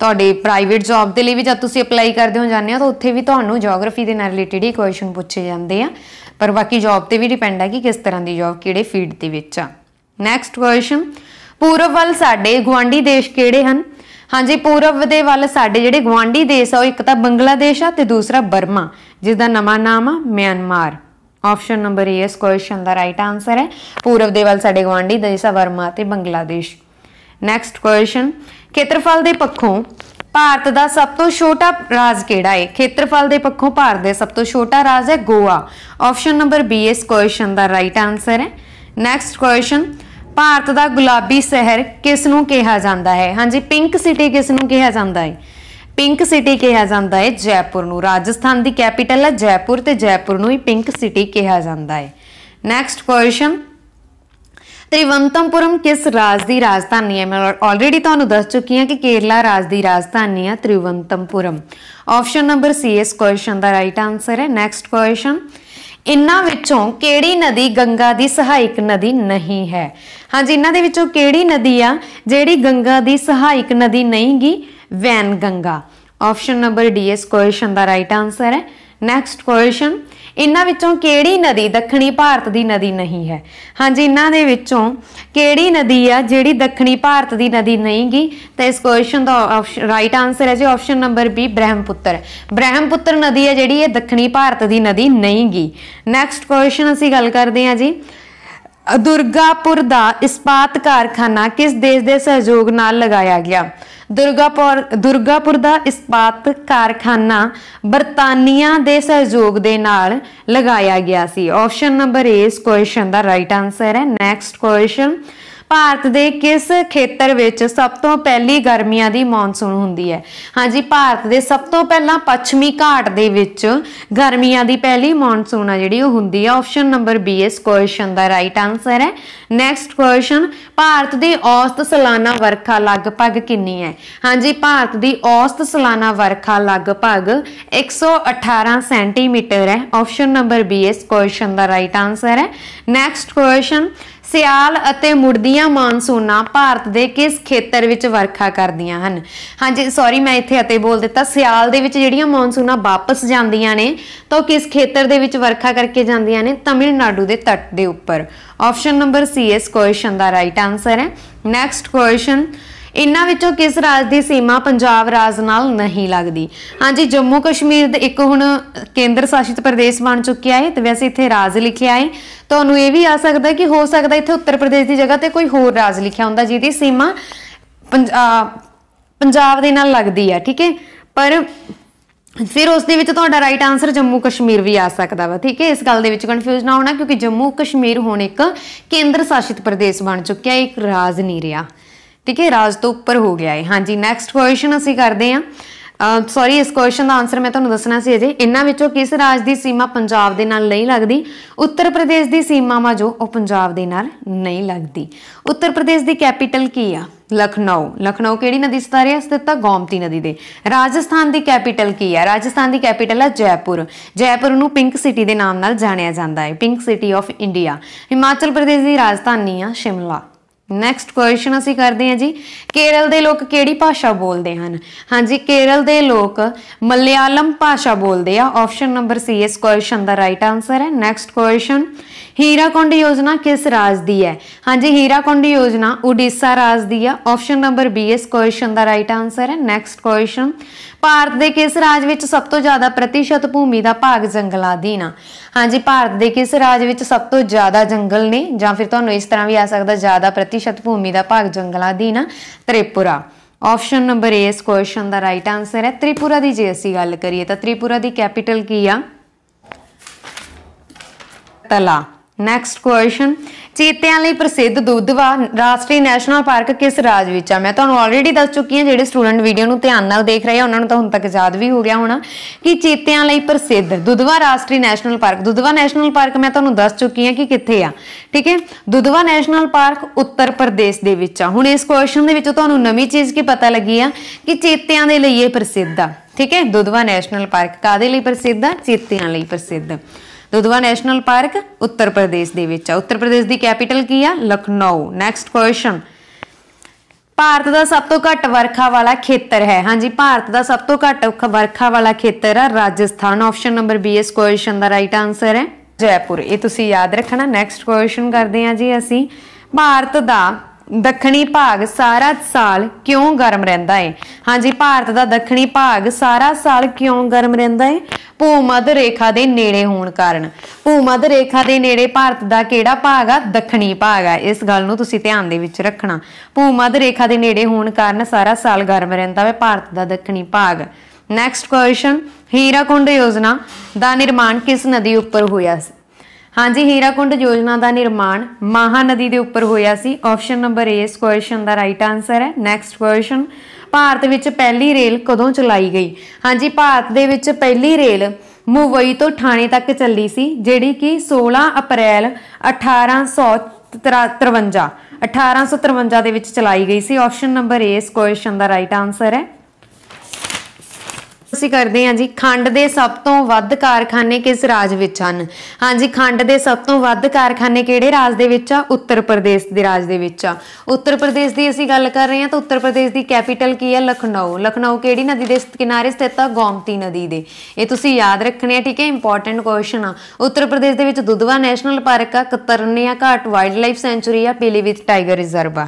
ਤੁਹਾਡੇ ਪ੍ਰਾਈਵੇਟ ਜੌਬ ਦੇ ਲਈ ਵੀ ਜਦ ਤੁਸੀਂ ਅਪਲਾਈ ਕਰਦੇ ਹੋ ਜਾਂਦੇ ਹੋ ਤਾਂ ਉੱਥੇ ਵੀ ਤੁਹਾਨੂੰ ਜੀਓਗ੍ਰਾਫੀ ਦੇ ਨਾਲ ਰਿਲੇਟਡ ਹੀ ਕੁਐਸਚਨ ਪੁੱਛੇ ਜਾਂਦੇ ਆ ਪਰ ਬਾਕੀ ਜੌਬ ਤੇ ਵੀ ਡਿਪੈਂਡ ਹੈ ਕਿ ਕਿਸ ਤਰ੍ਹਾਂ ਦੀ ਜੌਬ ਕਿਹੜੇ ਫੀਲਡ ਦੇ ਵਿੱਚ ਆ ਨੈਕਸਟ ਕੁਐਸਚਨ ਪੂਰਬ ਵੱਲ ਸਾਡੇ ਗਵਾਂਡੀ ਦੇਸ਼ ਕਿਹੜੇ ਹਨ ਹਾਂਜੀ ਪੂਰਬ ਦੇ ਵੱਲ ਸਾਡੇ ਜਿਹੜੇ ਗਵਾਂਡੀ ਦੇਸ਼ ਆ ਉਹ ਇੱਕ ਤਾਂ ਬੰਗਲਾਦੇਸ਼ ਆ ਤੇ ਦੂਸਰਾ ਬਰਮਾ ਜਿਸ ਦਾ ਨਵਾਂ ਨਾਮ ਆ ਮਿਆਂਮਾਰ ਆਪਸ਼ਨ ਨੰਬਰ ਏ ਇਸ ਕੁਐਸਚਨ ਦਾ ਰਾਈਟ ਆਨਸਰ ਹੈ ਪੂਰਬ ਦੇ ਵੱਲ ਸਾਡੇ ਗਵਾਂਡੀ ਦੇਸ਼ ਆ ਬਰਮਾ ਤੇ ਬੰਗਲਾਦੇਸ਼ ਨੈਕਸਟ ਕੁਐਸਚਨ ਖੇਤਰਫਲ ਦੇ ਪੱਖੋਂ ਭਾਰਤ ਦਾ ਸਭ ਤੋਂ ਛੋਟਾ ਰਾਜ ਕਿਹੜਾ ਹੈ ਖੇਤਰਫਲ ਦੇ ਪੱਖੋਂ ਭਾਰਤ ਦੇ ਸਭ ਤੋਂ ਛੋਟਾ ਰਾਜ ਹੈ ਗੋਆ ਆਪਸ਼ਨ ਨੰਬਰ ਬੀ ਇਸ ਕੁਐਸਚਨ ਦਾ ਰਾਈਟ ਆਨਸਰ ਹੈ ਨੈਕਸਟ ਕੁਐਸਚਨ ਭਾਰਤ ਦਾ ਗੁਲਾਬੀ ਸ਼ਹਿਰ ਕਿਸ ਨੂੰ ਕਿਹਾ ਜਾਂਦਾ ਹੈ ਹਾਂਜੀ ਪਿੰਕ ਸਿਟੀ ਕਿਸ ਨੂੰ ਕਿਹਾ ਜਾਂਦਾ ਹੈ ਪਿੰਕ ਸਿਟੀ ਕਿਹਾ ਜਾਂਦਾ ਹੈ ਜੈਪੁਰ ਨੂੰ ਰਾਜਸਥਾਨ ਦੀ ਕੈਪੀਟਲ ਹੈ ਜੈਪੁਰ ਤੇ ਜੈਪੁਰ ਨੂੰ ਹੀ ਪਿੰਕ ਸਿਟੀ ਕਿਹਾ ਜਾਂਦਾ ਹੈ ਨੈਕਸਟ ਕੁਐਸਚਨ ਤ੍ਰਿਵੰਤਮਪੁਰਮ ਕਿਸ ਰਾਜ ਦੀ ਰਾਜਧਾਨੀ ਹੈ ਮੈਂ ਆਲਰੇਡੀ ਤੁਹਾਨੂੰ ਦੱਸ ਚੁੱਕੀ ਹਾਂ ਕਿ ਕੇਰਲਾ ਰਾਜ ਦੀ ਰਾਜਧਾਨੀ ਹੈ ਤ੍ਰਿਵੰਤਮਪੁਰਮ ਆਪਸ਼ਨ ਨੰਬਰ ਸੀ ਇਸ ਕੁਐਸਚਨ ਦਾ ਰਾਈਟ ਆਨਸਰ ਹੈ ਨੈਕਸਟ ਕੁਐਸਚਨ ਇਨ੍ਹਾਂ ਵਿੱਚੋਂ ਕਿਹੜੀ ਨਦੀ ਗੰਗਾ ਦੀ ਸਹਾਇਕ ਨਦੀ ਨਹੀਂ ਹੈ ਹਾਂਜੀ ਇਨ੍ਹਾਂ ਦੇ ਵਿੱਚੋਂ ਕਿਹੜੀ ਨਦੀ ਆ ਜਿਹੜੀ ਗੰਗਾ ਦੀ ਸਹਾਇਕ ਨਦੀ ਨਹੀਂਗੀ Wainganga option number D ਇਸ ਕੁਐਸਚਨ ਦਾ ਰਾਈਟ ਆਨਸਰ ਹੈ ਨੈਕਸਟ ਕੁਐਸਚਨ ਇਹਨਾਂ ਵਿੱਚੋਂ ਕਿਹੜੀ ਨਦੀ ਦੱਖਣੀ ਭਾਰਤ ਦੀ ਨਦੀ ਨਹੀਂ ਹੈ ਹਾਂਜੀ ਇਹਨਾਂ ਦੇ ਵਿੱਚੋਂ ਕਿਹੜੀ ਨਦੀ ਆ ਜਿਹੜੀ ਦੱਖਣੀ ਭਾਰਤ ਦੀ ਨਦੀ ਨਹੀਂਗੀ ਤਾਂ ਇਸ ਕੁਐਸਚਨ ਦਾ ਰਾਈਟ ਆਨਸਰ ਹੈ ਜੀ option number B Brahmaputra Brahmaputra ਨਦੀ ਹੈ ਜਿਹੜੀ ਇਹ ਦੱਖਣੀ ਭਾਰਤ ਦੀ ਨਦੀ ਨਹੀਂਗੀ ਨੈਕਸਟ ਕੁਐਸਚਨ ਅਸੀਂ ਗੱਲ ਕਰਦੇ ਹਾਂ ਜੀ ਦੁਰਗਾਪੁਰ ਦਾ ਇਸਪਾਤ ਕਾਰਖਾਨਾ ਕਿਸ ਦੇਸ਼ ਦੇ ਸਹਿਯੋਗ ਨਾਲ ਲਗਾਇਆ ਗਿਆ ਦੁਰਗਾਪੁਰ ਦੁਰਗਾਪੁਰ ਦਾ ਇਸਪਾਤ ਕਾਰਖਾਨਾ ਬਰਤਾਨੀਆ ਦੇ ਸਹਿਯੋਗ ਦੇ ਨਾਲ ਲਗਾਇਆ ਗਿਆ ਸੀ ਆਪਸ਼ਨ ਨੰਬਰ ਏ ਇਸ ਕੁਐਸਚਨ ਦਾ ਰਾਈਟ ਆਨਸਰ ਹੈ ਨੈਕਸਟ ਕੁਐਸਚਨ ਭਾਰਤ ਦੇ ਕਿਸ ਖੇਤਰ ਵਿੱਚ ਸਭ ਤੋਂ ਪਹਿਲੀ ਗਰਮੀਆਂ ਦੀ ਮੌਨਸੂਨ ਹੁੰਦੀ ਹੈ ਹਾਂਜੀ ਭਾਰਤ ਦੇ ਸਭ ਤੋਂ ਪਹਿਲਾਂ ਪੱਛਮੀ ਘਾਟ ਦੇ ਵਿੱਚ ਗਰਮੀਆਂ ਦੀ ਪਹਿਲੀ ਮੌਨਸੂਨ ਆ ਜਿਹੜੀ ਉਹ ਹੁੰਦੀ ਹੈ ਆਪਸ਼ਨ ਨੰਬਰ ਬੀ ਇਸ ਕੁਐਸਚਨ ਦਾ ਰਾਈਟ ਆਨਸਰ ਹੈ ਨੈਕਸਟ ਕੁਐਸਚਨ ਭਾਰਤ ਦੀ ਔਸਤ ਸਾਲਾਨਾ ਵਰਖਾ ਲਗਭਗ ਕਿੰਨੀ ਹੈ ਹਾਂਜੀ ਭਾਰਤ ਦੀ ਔਸਤ ਸਾਲਾਨਾ ਵਰਖਾ ਲਗਭਗ 118 ਸੈਂਟੀਮੀਟਰ ਹੈ ਆਪਸ਼ਨ ਨੰਬਰ ਬੀ ਇਸ ਕੁਐਸਚਨ ਦਾ ਰਾਈਟ ਆਨਸਰ ਹੈ ਨੈਕਸਟ ਕੁਐਸਚਨ ਸਿਆਲ ਅਤੇ ਮੁੜਦੀਆਂ ਮਾਨਸੂਨਾਂ ਭਾਰਤ ਦੇ ਕਿਸ ਖੇਤਰ ਵਿੱਚ ਵਰਖਾ ਕਰਦੀਆਂ ਹਨ ਹਾਂਜੀ ਸੌਰੀ ਮੈਂ ਇੱਥੇ ਅਤੇ ਬੋਲ ਦਿੱਤਾ ਸਿਆਲ ਦੇ ਵਿੱਚ ਜਿਹੜੀਆਂ ਮਾਨਸੂਨਾਂ ਵਾਪਸ ਜਾਂਦੀਆਂ ਨੇ ਤਾਂ ਕਿਸ ਖੇਤਰ ਦੇ ਵਿੱਚ ਵਰਖਾ ਕਰਕੇ ਜਾਂਦੀਆਂ ਨੇ ਤਮਿਲਨਾਡੂ ਦੇ ਤੱਟ ਦੇ ਉੱਪਰ ਆਪਸ਼ਨ ਨੰਬਰ ਸੀ ਇਸ ਕੁਐਸਚਨ ਦਾ ਰਾਈਟ ਆਨਸਰ ਹੈ ਨੈਕਸਟ ਕੁਐਸਚਨ ਇਹਨਾਂ ਵਿੱਚੋਂ ਕਿਸ ਰਾਜ ਦੀ ਸੀਮਾ ਪੰਜਾਬ ਰਾਜ ਨਾਲ ਨਹੀਂ ਲੱਗਦੀ ਹਾਂਜੀ ਜੰਮੂ ਕਸ਼ਮੀਰ ਦੇ ਇੱਕ ਹੁਣ ਕੇਂਦਰ ਸ਼ਾਸਿਤ ਪ੍ਰਦੇਸ਼ ਬਣ ਚੁੱਕਿਆ ਹੈ ਤੇ ਵੈਸੇ ਇੱਥੇ ਰਾਜ ਲਿਖਿਆ ਹੈ ਤੁਹਾਨੂੰ ਇਹ ਵੀ ਆ ਸਕਦਾ ਕਿ ਹੋ ਸਕਦਾ ਇੱਥੇ ਉੱਤਰ ਪ੍ਰਦੇਸ਼ ਦੀ ਜਗ੍ਹਾ ਤੇ ਕੋਈ ਹੋਰ ਰਾਜ ਲਿਖਿਆ ਹੁੰਦਾ ਜਿਹਦੀ ਸੀਮਾ ਪੰਜਾਬ ਦੇ ਨਾਲ ਲੱਗਦੀ ਆ ਠੀਕ ਹੈ ਪਰ ਫਿਰ ਉਸ ਦੇ ਵਿੱਚ ਤੁਹਾਡਾ ਰਾਈਟ ਆਨਸਰ ਜੰਮੂ ਕਸ਼ਮੀਰ ਵੀ ਆ ਸਕਦਾ ਵਾ ਠੀਕ ਹੈ ਇਸ ਗੱਲ ਦੇ ਵਿੱਚ ਕਨਫਿਊਜ਼ ਨਾ ਹੋਣਾ ਕਿਉਂਕਿ ਜੰਮੂ ਕਸ਼ਮੀਰ ਹੁਣ ਇੱਕ ਕੇਂਦਰ ਸ਼ਾਸਿਤ ਪ੍ਰਦੇਸ਼ ਬਣ ਚੁੱਕਿਆ ਇੱਕ ਰਾਜ ਨਹੀਂ ਰਿਹਾ ਠੀਕ ਹੈ ਰਾਜ ਤੋਂ ਉੱਪਰ ਹੋ ਗਿਆ ਹੈ ਹਾਂਜੀ ਨੈਕਸਟ ਕੁਐਸਚਨ ਅਸੀਂ ਕਰਦੇ ਹਾਂ ਸੌਰੀ ਇਸ ਕੁਐਸਚਨ ਦਾ ਆਨਸਰ ਮੈਂ ਤੁਹਾਨੂੰ ਦੱਸਣਾ ਸੀ ਅਜੇ ਇਹਨਾਂ ਵਿੱਚੋਂ ਕਿਸ ਰਾਜ ਦੀ ਸੀਮਾ ਪੰਜਾਬ ਦੇ ਨਾਲ ਨਹੀਂ ਲੱਗਦੀ ਉੱਤਰ ਪ੍ਰਦੇਸ਼ ਦੀ ਸੀਮਾ ਮਾ ਜੋ ਉਹ ਪੰਜਾਬ ਦੇ ਨਾਲ ਨਹੀਂ ਲੱਗਦੀ ਉੱਤਰ ਪ੍ਰਦੇਸ਼ ਦੀ ਕੈਪੀਟਲ ਕੀ ਆ ਲਖਨਊ ਲਖਨਊ ਕਿਹੜੀ ਨਦੀ ਸਤਾਰੇ ਹੈ ਸਥਿਤ ਤਾਂ ਗੋਮਤੀ ਨਦੀ ਦੇ ਰਾਜਸਥਾਨ ਦੀ ਕੈਪੀਟਲ ਕੀ ਆ ਰਾਜਸਥਾਨ ਦੀ ਕੈਪੀਟਲ ਆ ਜੈਪੁਰ ਜੈਪੁਰ ਨੂੰ ਪਿੰਕ ਸਿਟੀ ਦੇ ਨਾਮ ਨਾਲ ਜਾਣਿਆ ਜਾਂਦਾ ਹੈ pink city of India Himachal Pradesh ਦੀ ਰਾਜਧਾਨੀ ਆ ਸ਼ਿਮਲਾ ਨੈਕਸਟ ਕੁਐਸਚਨ ਅਸੀਂ ਕਰਦੇ ਹਾਂ ਜੀ ਕੇਰਲ ਦੇ ਲੋਕ ਕਿਹੜੀ ਭਾਸ਼ਾ ਬੋਲਦੇ ਹਨ ਹਾਂਜੀ ਕੇਰਲ ਦੇ ਲੋਕ ਮਲਿਆਲਮ ਭਾਸ਼ਾ ਬੋਲਦੇ ਆ ਆਪਸ਼ਨ ਨੰਬਰ ਸੀ ਇਸ ਕੁਐਸਚਨ ਦਾ ਰਾਈਟ ਆਨਸਰ ਹੈ ਨੈਕਸਟ ਕੁਐਸਚਨ ਹੀਰਾਕੁੰਡ ਯੋਜਨਾ ਕਿਸ ਰਾਜ ਦੀ ਹੈ ਹਾਂਜੀ ਹੀਰਾਕੁੰਡ ਯੋਜਨਾ ਉੜੀਸਾ ਰਾਜ ਦੀ ਆ ਆਪਸ਼ਨ ਨੰਬਰ ਬੀ ਇਸ ਕੁਐਸਚਨ ਦਾ ਰਾਈਟ ਆਨਸਰ ਹੈ ਨੈਕਸਟ ਕੁਐਸਚਨ ਭਾਰਤ ਦੇ ਕਿਸ ਰਾਜ ਵਿੱਚ ਸਭ ਤੋਂ ਜ਼ਿਆਦਾ ਪ੍ਰਤੀਸ਼ਤ ਭੂਮੀ ਦਾ ਭਾਗ ਜੰਗਲਾਂ ਅਧੀਨ ਆ ਹਾਂਜੀ ਭਾਰਤ ਦੇ ਕਿਸ ਰਾਜ ਵਿੱਚ ਸਭ ਤੋਂ ਜ਼ਿਆਦਾ ਜੰਗਲ ਨੇ ਜਾਂ ਫਿਰ ਤੁਹਾਨੂੰ ਇਸ ਤਰ੍ਹਾਂ ਵੀ ਆ ਸਕਦਾ ਜ਼ਿਆਦਾ ਪ੍ਰਤੀਸ਼ਤ ਭੂਮੀ ਦਾ ਭਾਗ ਜੰਗਲਾਂ ਅਧੀਨ ਆ ਤ੍ਰਿਪੁਰਾ ਆਪਸ਼ਨ ਨੰਬਰ ਏ ਇਸ ਕੁਐਸਚਨ ਦਾ ਰਾਈਟ ਆਨਸਰ ਹੈ ਤ੍ਰਿਪੁਰਾ ਦੀ ਜੇ ਅਸੀਂ ਗੱਲ ਕਰੀਏ ਤਾਂ ਤ੍ਰਿਪੁਰਾ ਦੀ ਕੈਪੀਟਲ ਕੀ ਆ ਤਲਾ ਨੈਕਸਟ ਕੁਐਸਚਨ ਚੀਤਿਆਂ ਲਈ ਪ੍ਰਸਿੱਧ ਦੁੱਧਵਾ ਰਾਸ਼ਟਰੀ ਨੈਸ਼ਨਲ ਪਾਰਕ ਕਿਸ ਰਾਜ ਵਿੱਚ ਆ ਮੈਂ ਤੁਹਾਨੂੰ ਆਲਰੇਡੀ ਦੱਸ ਚੁੱਕੀ ਹਾਂ ਜਿਹੜੇ ਸਟੂਡੈਂਟ ਵੀਡੀਓ ਨੂੰ ਧਿਆਨ ਨਾਲ ਦੇਖ ਰਹੇ ਆ ਉਹਨਾਂ ਨੂੰ ਤਾਂ ਹੁਣ ਤੱਕ ਯਾਦ ਵੀ ਹੋ ਗਿਆ ਹੋਣਾ ਕਿ ਚੀਤਿਆਂ ਲਈ ਪ੍ਰਸਿੱਧ ਦੁੱਧਵਾ ਰਾਸ਼ਟਰੀ national park Dudhwa national park ਮੈਂ ਤੁਹਾਨੂੰ ਦੱਸ ਚੁੱਕੀ ਹਾਂ ਕਿ ਕਿੱਥੇ ਆ ਠੀਕ ਹੈ ਦੁੱਧਵਾ ਨੈਸ਼ਨਲ ਪਾਰਕ ਉੱਤਰ ਪ੍ਰਦੇਸ਼ ਦੇ ਵਿੱਚ ਆ ਹੁਣ ਇਸ ਕੁਐਸਚਨ ਦੇ ਵਿੱਚ ਤੁਹਾਨੂੰ ਨਵੀਂ ਚੀਜ਼ ਕੀ ਪਤਾ ਲੱਗੀ ਆ ਕਿ ਚੀਤਿਆਂ ਦੇ ਲਈ ਇਹ ਪ੍ਰਸਿੱਧ ਆ ਠੀਕ ਹੈ ਦੁੱਧਵਾ ਨੈਸ਼ਨਲ ਪਾਰਕ ਕਾਦੇ ਲਈ ਪ੍ਰਸਿੱਧ ਆ ਚੀਤਿਆਂ ਲਈ ਪ੍ਰਸਿੱਧ ਦੁਦਵਾ ਨੈਸ਼ਨਲ ਪਾਰਕ ਉੱਤਰ ਪ੍ਰਦੇਸ਼ ਦੇ ਵਿੱਚ ਆ ਉੱਤਰ ਪ੍ਰਦੇਸ਼ ਦੀ ਕੈਪੀਟਲ ਕੀ ਆ ਲਖਨਊ ਨੈਕਸਟ ਕੁਐਸਚਨ ਭਾਰਤ ਦਾ ਸਭ ਤੋਂ ਘੱਟ ਵਰਖਾ ਵਾਲਾ ਖੇਤਰ ਹੈ ਹਾਂਜੀ ਭਾਰਤ ਦਾ ਸਭ ਤੋਂ ਘੱਟ ਵਰਖਾ ਵਾਲਾ ਖੇਤਰ ਆ ਰਾਜਸਥਾਨ ਆਪਸ਼ਨ ਨੰਬਰ ਬੀ ਇਸ ਕੁਐਸਚਨ ਦਾ ਰਾਈਟ ਆਨਸਰ ਹੈ ਜੈਪੁਰ ਇਹ ਤੁਸੀਂ ਯਾਦ ਰੱਖਣਾ ਨੈਕਸਟ ਕੁਐਸਚਨ ਕਰਦੇ ਹਾਂ ਜੀ ਅਸੀਂ ਭਾਰਤ ਦਾ ਦੱਖਣੀ ਭਾਗ ਸਾਰਾ ਸਾਲ ਕਿਉਂ ਗਰਮ ਰਹਿੰਦਾ ਹੈ ਹਾਂਜੀ ਭਾਰਤ ਦਾ ਦੱਖਣੀ ਭਾਗ ਸਾਰਾ ਸਾਲ ਕਿਉਂ ਗਰਮ ਰਹਿੰਦਾ ਹੈ ਭੂਮੱਧ ਰੇਖਾ ਦੇ ਨੇੜੇ ਹੋਣ ਕਾਰਨ ਭੂਮੱਧ ਰੇਖਾ ਦੇ ਨੇੜੇ ਭਾਰਤ ਦਾ ਕਿਹੜਾ ਭਾਗ ਆ ਦੱਖਣੀ ਭਾਗ ਆ ਇਸ ਗੱਲ ਨੂੰ ਤੁਸੀਂ ਧਿਆਨ ਦੇ ਵਿੱਚ ਰੱਖਣਾ ਭੂਮੱਧ ਰੇਖਾ ਦੇ ਨੇੜੇ ਹੋਣ ਕਾਰਨ ਸਾਰਾ ਸਾਲ ਗਰਮ ਰਹਿੰਦਾ ਹੈ ਭਾਰਤ ਦਾ ਦੱਖਣੀ ਭਾਗ ਨੈਕਸਟ ਕੁਐਸਚਨ ਹੀਰਾਕੁੰਡ ਯੋਜਨਾ ਦਾ ਨਿਰਮਾਣ ਕਿਸ ਨਦੀ ਉੱਪਰ ਹੋਇਆ ਸੀ ਹਾਂਜੀ ਹੀਰਾਕੁੰਡ ਯੋਜਨਾ ਦਾ ਨਿਰਮਾਣ ਮਹਾਨਦੀ ਦੇ ਉੱਪਰ ਹੋਇਆ ਸੀ ਆਪਸ਼ਨ ਨੰਬਰ ਏ ਇਸ ਕੁਐਸਚਨ ਦਾ ਰਾਈਟ ਆਨਸਰ ਹੈ ਨੈਕਸਟ ਕੁਐਸਚਨ ਭਾਰਤ ਵਿੱਚ ਪਹਿਲੀ ਰੇਲ ਕਦੋਂ ਚਲਾਈ ਗਈ ਹਾਂਜੀ ਭਾਰਤ ਦੇ ਵਿੱਚ ਪਹਿਲੀ ਰੇਲ ਮੁੰਬਈ ਤੋਂ ਥਾਣੇ ਤੱਕ ਚੱਲੀ ਸੀ ਜਿਹੜੀ ਕਿ 16 ਅਪ੍ਰੈਲ 1853 1853 ਦੇ ਵਿੱਚ ਚਲਾਈ ਗਈ ਸੀ ਆਪਸ਼ਨ ਨੰਬਰ ਏ ਇਸ ਕੁਐਸਚਨ ਦਾ ਰਾਈਟ ਆਨਸਰ ਹੈ ਅਸੀਂ ਕਰਦੇ ਹਾਂ ਜੀ ਖੰਡ ਦੇ ਸਭ ਤੋਂ ਵੱਧ ਕਾਰਖਾਨੇ ਕਿਸ ਰਾਜ ਵਿੱਚ ਹਨ ਹਾਂਜੀ ਖੰਡ ਦੇ ਸਭ ਤੋਂ ਵੱਧ ਕਾਰਖਾਨੇ ਕਿਹੜੇ ਰਾਜ ਦੇ ਵਿੱਚ ਆ ਉੱਤਰ ਪ੍ਰਦੇਸ਼ ਦੇ ਰਾਜ ਦੇ ਵਿੱਚ ਆ ਉੱਤਰ ਪ੍ਰਦੇਸ਼ ਦੀ ਅਸੀਂ ਗੱਲ ਕਰ ਰਹੇ ਹਾਂ ਤਾਂ ਉੱਤਰ ਪ੍ਰਦੇਸ਼ ਦੀ ਕੈਪੀਟਲ ਕੀ ਹੈ ਲਖਨਊ ਲਖਨਊ ਕਿਹੜੀ ਨਦੀ ਦੇ ਕਿਨਾਰੇ ਸਥਿਤ ਆ ਗੋਮਤੀ ਨਦੀ ਦੇ ਇਹ ਤੁਸੀਂ ਯਾਦ ਰੱਖਣੇ ਆ ਠੀਕ ਹੈ ਇੰਪੋਰਟੈਂਟ ਕੁਐਸਚਨ ਆ ਉੱਤਰ ਪ੍ਰਦੇਸ਼ ਦੇ ਵਿੱਚ ਦੁਧਵਾ ਨੈਸ਼ਨਲ ਪਾਰਕ ਆ ਕਤਰਨੀਆ ਘਾਟ ਵਾਈਲਡ ਲਾਈਫ ਸੈਂਚੂਰੀ ਆ ਪੀਲੀਭੀਤ ਟਾਈਗਰ ਰਿਜ਼ਰਵ ਆ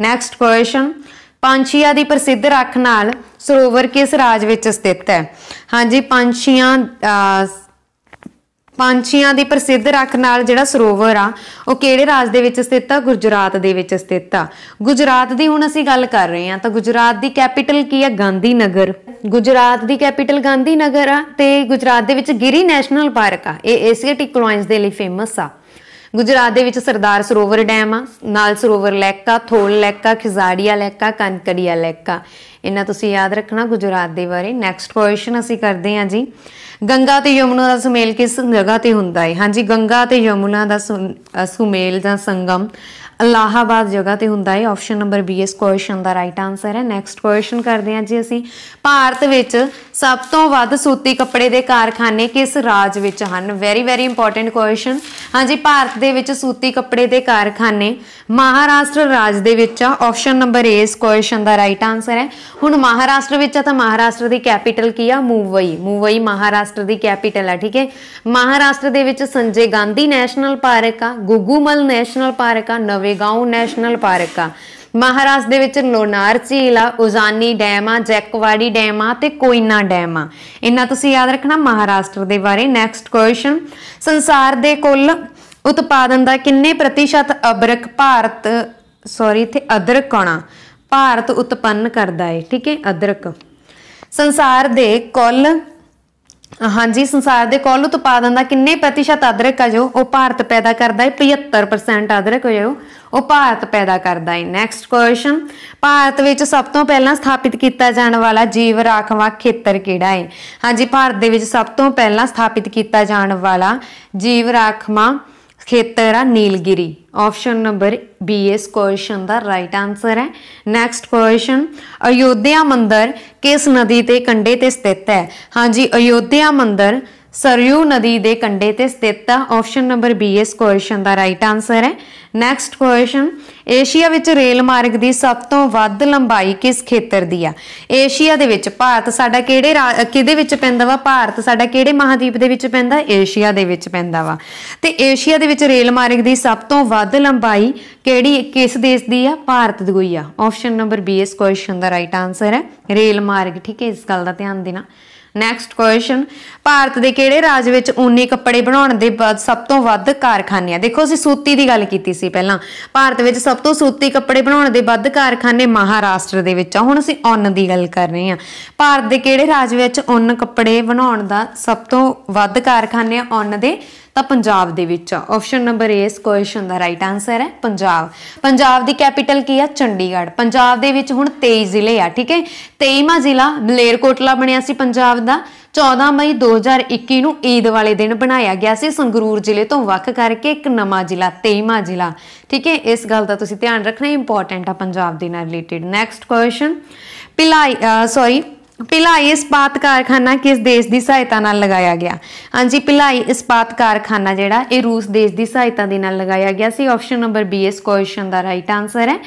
ਨੈਕਸਟ ਕੁਐਸਚਨ ਪੰਛੀਆਂ ਦੀ ਪ੍ਰਸਿੱਧ ਰੱਖ ਨਾਲ ਸਰੋਵਰ ਕਿਸ ਰਾਜ ਵਿੱਚ ਸਥਿਤ ਹੈ ਹਾਂਜੀ ਪੰਛੀਆਂ ਪੰਛੀਆਂ ਦੀ ਪ੍ਰਸਿੱਧ ਰੱਖ ਨਾਲ ਜਿਹੜਾ ਸਰੋਵਰ ਆ ਉਹ ਕਿਹੜੇ ਰਾਜ ਦੇ ਵਿੱਚ ਸਥਿਤ ਆ ਗੁਜਰਾਤ ਦੇ ਵਿੱਚ ਸਥਿਤ ਆ ਗੁਜਰਾਤ ਦੀ ਹੁਣ ਅਸੀਂ ਗੱਲ ਕਰ ਰਹੇ ਹਾਂ ਤਾਂ ਗੁਜਰਾਤ ਦੀ ਕੈਪੀਟਲ ਕੀ ਆ ਗਾਂਧੀ ਨਗਰ ਗੁਜਰਾਤ ਦੀ ਕੈਪੀਟਲ ਗਾਂਧੀ ਨਗਰ ਆ ਤੇ ਗੁਜਰਾਤ ਦੇ ਵਿੱਚ ਗਿਰੀ ਨੈਸ਼ਨਲ ਪਾਰਕ ਆ ਇਹ ਏਸ਼ੀਆਟਿਕ ਕਲੋਇਨਸ ਦੇ ਲਈ ਫੇਮਸ ਆ ਗੁਜਰਾਤ ਦੇ ਵਿੱਚ ਸਰਦਾਰ ਸਰੋਵਰ ਡੈਮ ਆ ਨਾਲ ਸਰੋਵਰ ਲੈਕਾ ਥੋਲ ਲੈਕਾ ਖਿਜ਼ਾੜੀਆ ਲੈਕਾ ਕਨਕੜੀਆ ਲੈਕਾ ਇਹਨਾਂ ਤੁਸੀਂ ਯਾਦ ਰੱਖਣਾ ਗੁਜਰਾਤ ਦੇ ਬਾਰੇ ਨੈਕਸਟ ਕੁਐਸਚਨ ਅਸੀਂ ਕਰਦੇ ਹਾਂ ਜੀ ਗੰਗਾ ਤੇ ਯਮੁਨਾ ਦਾ ਸੁਮੇਲ ਕਿਸ ਜਗ੍ਹਾ ਤੇ ਹੁੰਦਾ ਹੈ ਹਾਂਜੀ ਗੰਗਾ ਤੇ ਯਮੁਨਾ ਦਾ ਸੁਮੇਲ ਜਾਂ ਸੰਗਮ ਅਲਾਹਾਬਾਦ ਜਗ੍ਹਾ ਤੇ ਹੁੰਦਾ ਹੈ ਆਪਸ਼ਨ ਨੰਬਰ ਬੀ ਇਸ ਕੁਐਸਚਨ ਦਾ ਰਾਈਟ ਆਨਸਰ ਹੈ ਨੈਕਸਟ ਕੁਐਸਚਨ ਕਰਦੇ ਹਾਂ ਜੀ ਅਸੀਂ ਭਾਰਤ ਵਿੱਚ ਸਭ ਤੋਂ ਵੱਧ ਸੂਤੀ ਕੱਪੜੇ ਦੇ ਕਾਰਖਾਨੇ ਕਿਸ ਰਾਜ ਵਿੱਚ ਹਨ ਵੈਰੀ ਵੈਰੀ ਇੰਪੋਰਟੈਂਟ ਕੁਐਸਚਨ ਹਾਂਜੀ ਭਾਰਤ ਦੇ ਵਿੱਚ ਸੂਤੀ ਕੱਪੜੇ ਦੇ ਕਾਰਖਾਨੇ ਮਹਾਰਾਸ਼ਟਰ ਰਾਜ ਦੇ ਵਿੱਚ ਆ ਆਪਸ਼ਨ ਨੰਬਰ ਏ ਇਸ ਕੁਐਸਚਨ ਦਾ ਰਾਈਟ ਆਨਸਰ ਹੈ ਹੁਣ ਮਹਾਰਾਸ਼ਟਰ ਵਿੱਚ ਆ ਤਾਂ ਮਹਾਰਾਸ਼ਟਰ ਦੀ ਕੈਪੀਟਲ ਕੀ ਆ ਮੁੰਬਈ ਮੁੰਬਈ ਮਹਾਰਾਸ਼ਟਰ ਦੀ ਕੈਪੀਟਲ ਆ ਠੀਕ ਹੈ ਮਹਾਰਾਸ਼ਟਰ ਦੇ ਵਿੱਚ ਸੰਜੇ ਗਾਂਧੀ ਨੈਸ਼ਨਲ ਪਾਰਕ ਆ ਗੁੱਗੂਮਲ ਨੈਸ਼ਨਲ ਪਾਰਕ ਆ ਨਵੇਂ ਨਵੇਗਾਉਂ ਨੈਸ਼ਨਲ ਪਾਰਕ ਆ ਮਹਾਰਾਸ਼ਟਰ ਦੇ ਵਿੱਚ ਲੋਨਾਰ ਝੀਲ ਆ ਉਜ਼ਾਨੀ ਡੈਮ ਆ ਜੈਕਵਾੜੀ ਡੈਮ ਆ ਤੇ ਕੋਇਨਾ ਡੈਮ ਆ ਇਹਨਾਂ ਤੁਸੀਂ ਯਾਦ ਰੱਖਣਾ ਮਹਾਰਾਸ਼ਟਰ ਦੇ ਬਾਰੇ ਨੈਕਸਟ ਕੁਐਸਚਨ ਸੰਸਾਰ ਦੇ ਕੁੱਲ ਉਤਪਾਦਨ ਦਾ ਕਿੰਨੇ ਪ੍ਰਤੀਸ਼ਤ ਅਬਰਕ ਭਾਰਤ ਸੌਰੀ ਇੱਥੇ ਅਦਰਕ ਆਣਾ ਭਾਰਤ ਉਤਪੰਨ ਕਰਦਾ ਹੈ ਠੀਕ ਹੈ ਅਦਰਕ ਸੰਸਾਰ ਦੇ ਕੁੱਲ ਹਾਂਜੀ ਸੰਸਾਰ ਦੇ ਕੋਲ ਉਤਪਾਦਨ ਦਾ ਕਿੰਨੇ ਪ੍ਰਤੀਸ਼ਤ ਅਦਰਕ ਆ ਜੋ ਉਹ ਭਾਰਤ ਪੈਦਾ ਕਰਦਾ ਹੈ 75% ਅਦਰਕ ਹੋ ਜੋ ਉਹ ਭਾਰਤ ਪੈਦਾ ਕਰਦਾ ਹੈ ਨੈਕਸਟ ਕੁਐਸਚਨ ਭਾਰਤ ਵਿੱਚ ਸਭ ਤੋਂ ਪਹਿਲਾਂ ਸਥਾਪਿਤ ਕੀਤਾ ਜਾਣ ਵਾਲਾ ਜੀਵ ਰਾਖਵਾਂ ਖੇਤਰ ਕਿਹੜਾ ਹੈ ਹਾਂਜੀ ਭਾਰਤ ਦੇ ਵਿੱਚ ਸਭ ਤੋਂ ਪਹਿਲਾਂ ਸਥਾਪਿਤ ਕੀਤਾ ਜਾਣ ਵਾਲਾ ਜੀਵ ਰਾਖਵਾਂ ਖੇਤਰ ਆ ਨੀਲਗਿਰੀ ਆਪਸ਼ਨ ਨੰਬਰ ਬੀ ਇਸ ਕੁਐਸਚਨ ਦਾ ਰਾਈਟ ਆਨਸਰ ਹੈ ਨੈਕਸਟ ਕੁਐਸਚਨ ਅਯੋਧਿਆ ਮੰਦਰ ਕਿਸ ਨਦੀ ਤੇ ਕੰਢੇ ਤੇ ਸਥਿਤ ਹੈ ਹਾਂਜੀ ਅਯੋਧਿਆ ਮੰਦਰ ਸਰਯੂ ਨਦੀ ਦੇ ਕੰਢੇ ਤੇ ਸਥਿਤ ਆ ਆਪਸ਼ਨ ਨੰਬਰ ਬੀ ਇਸ ਕੁਐਸਚਨ ਦਾ ਰਾਈਟ ਆਨਸਰ ਹੈ ਨੈਕਸਟ ਕੁਐਸਚਨ ਏਸ਼ੀਆ ਵਿੱਚ ਰੇਲ ਮਾਰਗ ਦੀ ਸਭ ਤੋਂ ਵੱਧ ਲੰਬਾਈ ਕਿਸ ਖੇਤਰ ਦੀ ਆ ਏਸ਼ੀਆ ਦੇ ਵਿੱਚ ਭਾਰਤ ਸਾਡਾ ਕਿਹੜੇ ਕਿਹਦੇ ਵਿੱਚ ਪੈਂਦਾ ਵਾ ਭਾਰਤ ਸਾਡਾ ਕਿਹੜੇ ਮਹਾਦੀਪ ਦੇ ਵਿੱਚ ਪੈਂਦਾ ਏਸ਼ੀਆ ਦੇ ਵਿੱਚ ਪੈਂਦਾ ਵਾ ਤੇ ਏਸ਼ੀਆ ਦੇ ਵਿੱਚ ਰੇਲ ਮਾਰਗ ਦੀ ਸਭ ਤੋਂ ਵੱਧ ਲੰਬਾਈ ਕਿਹੜੀ ਕਿਸ ਦੇਸ਼ ਦੀ ਆ ਭਾਰਤ ਦੀ ਹੋਈ ਆ ਆਪਸ਼ਨ ਨੰਬਰ ਬੀ ਇਸ ਕੁਐਸਚਨ ਦਾ ਰਾਈਟ ਆਨਸਰ ਹੈ ਰੇਲ ਮਾਰਗ ਠੀਕ ਹੈ ਇਸ ਗੱਲ ਦਾ ਧਿਆਨ ਦੇਣਾ ਨੈਕਸਟ ਕੁਐਸਚਨ ਭਾਰਤ ਦੇ ਕਿਹੜੇ ਰਾਜ ਵਿੱਚ ਊਨੀ ਕੱਪੜੇ ਬਣਾਉਣ ਦੇ ਸਭ ਤੋਂ ਵੱਧ ਕਾਰਖਾਨੇ ਆ ਦੇਖੋ ਅਸੀਂ ਸੂਤੀ ਦੀ ਗੱਲ ਕੀਤੀ ਸੀ ਪਹਿਲਾਂ ਭਾਰਤ ਵਿੱਚ ਸਭ ਤੋਂ ਸੂਤੀ ਕੱਪੜੇ ਬਣਾਉਣ ਦੇ ਵੱਧ ਕਾਰਖਾਨੇ ਮਹਾਰਾਸ਼ਟਰ ਦੇ ਵਿੱਚ ਆ ਹੁਣ ਅਸੀਂ ਉਨ ਦੀ ਗੱਲ ਕਰ ਰਹੇ ਆ ਭਾਰਤ ਦੇ ਕਿਹੜੇ ਰਾਜ ਵਿੱਚ ਉਨ ਕੱਪੜੇ ਬਣਾਉਣ ਦਾ ਸਭ ਤੋਂ ਵੱਧ ਕਾਰਖਾਨੇ ਆ ਉੱਨ ਦੇ ਤਾਂ ਪੰਜਾਬ ਦੇ ਵਿੱਚ ਆਪਸ਼ਨ ਨੰਬਰ ਏ ਇਸ ਕੁਐਸਚਨ ਦਾ ਰਾਈਟ ਆਨਸਰ ਹੈ ਪੰਜਾਬ ਪੰਜਾਬ ਦੀ ਕੈਪੀਟਲ ਕੀ ਆ ਚੰਡੀਗੜ੍ਹ ਪੰਜਾਬ ਦੇ ਵਿੱਚ ਹੁਣ 23 ਜ਼ਿਲ੍ਹੇ ਆ ਠੀਕ ਹੈ 23ਵਾਂ ਜ਼ਿਲ੍ਹਾ ਮਲੇਰਕੋਟਲਾ ਬਣਿਆ ਸੀ ਪੰਜਾਬ ਦਾ 14 ਮਈ 2021 ਨੂੰ ਈਦ ਵਾਲੇ ਦਿਨ ਬਣਾਇਆ ਗਿਆ ਸੀ ਸੰਗਰੂਰ ਜ਼ਿਲ੍ਹੇ ਤੋਂ ਵੱਖ ਕਰਕੇ ਇੱਕ ਨਵਾਂ ਜ਼ਿਲ੍ਹਾ 23ਵਾਂ ਜ਼ਿਲ੍ਹਾ ਠੀਕ ਹੈ ਇਸ ਗੱਲ ਦਾ ਤੁਸੀਂ ਧਿਆਨ ਰੱਖਣਾ ਇੰਪੋਰਟੈਂਟ ਆ ਪੰਜਾਬ ਦੇ ਨਾਲ related next question Pilai sorry Bhilai ਇਸਪਾਤ ਕਾਰਖਾਨਾ ਕਿਸ ਦੇਸ਼ ਦੀ ਸਹਾਇਤਾ ਨਾਲ ਲਗਾਇਆ ਗਿਆ ਹਾਂਜੀ ਭਿਲਾਈ ਇਸਪਾਤ ਕਾਰਖਾਨਾ ਜਿਹੜਾ ਇਹ ਰੂਸ ਦੇਸ਼ ਦੀ ਸਹਾਇਤਾ ਦੇ ਨਾਲ ਲਗਾਇਆ ਗਿਆ ਸੀ ਆਪਸ਼ਨ ਨੰਬਰ ਬੀ ਇਸ ਕੁਐਸਚਨ ਦਾ ਰਾਈਟ ਆਨਸਰ ਹੈ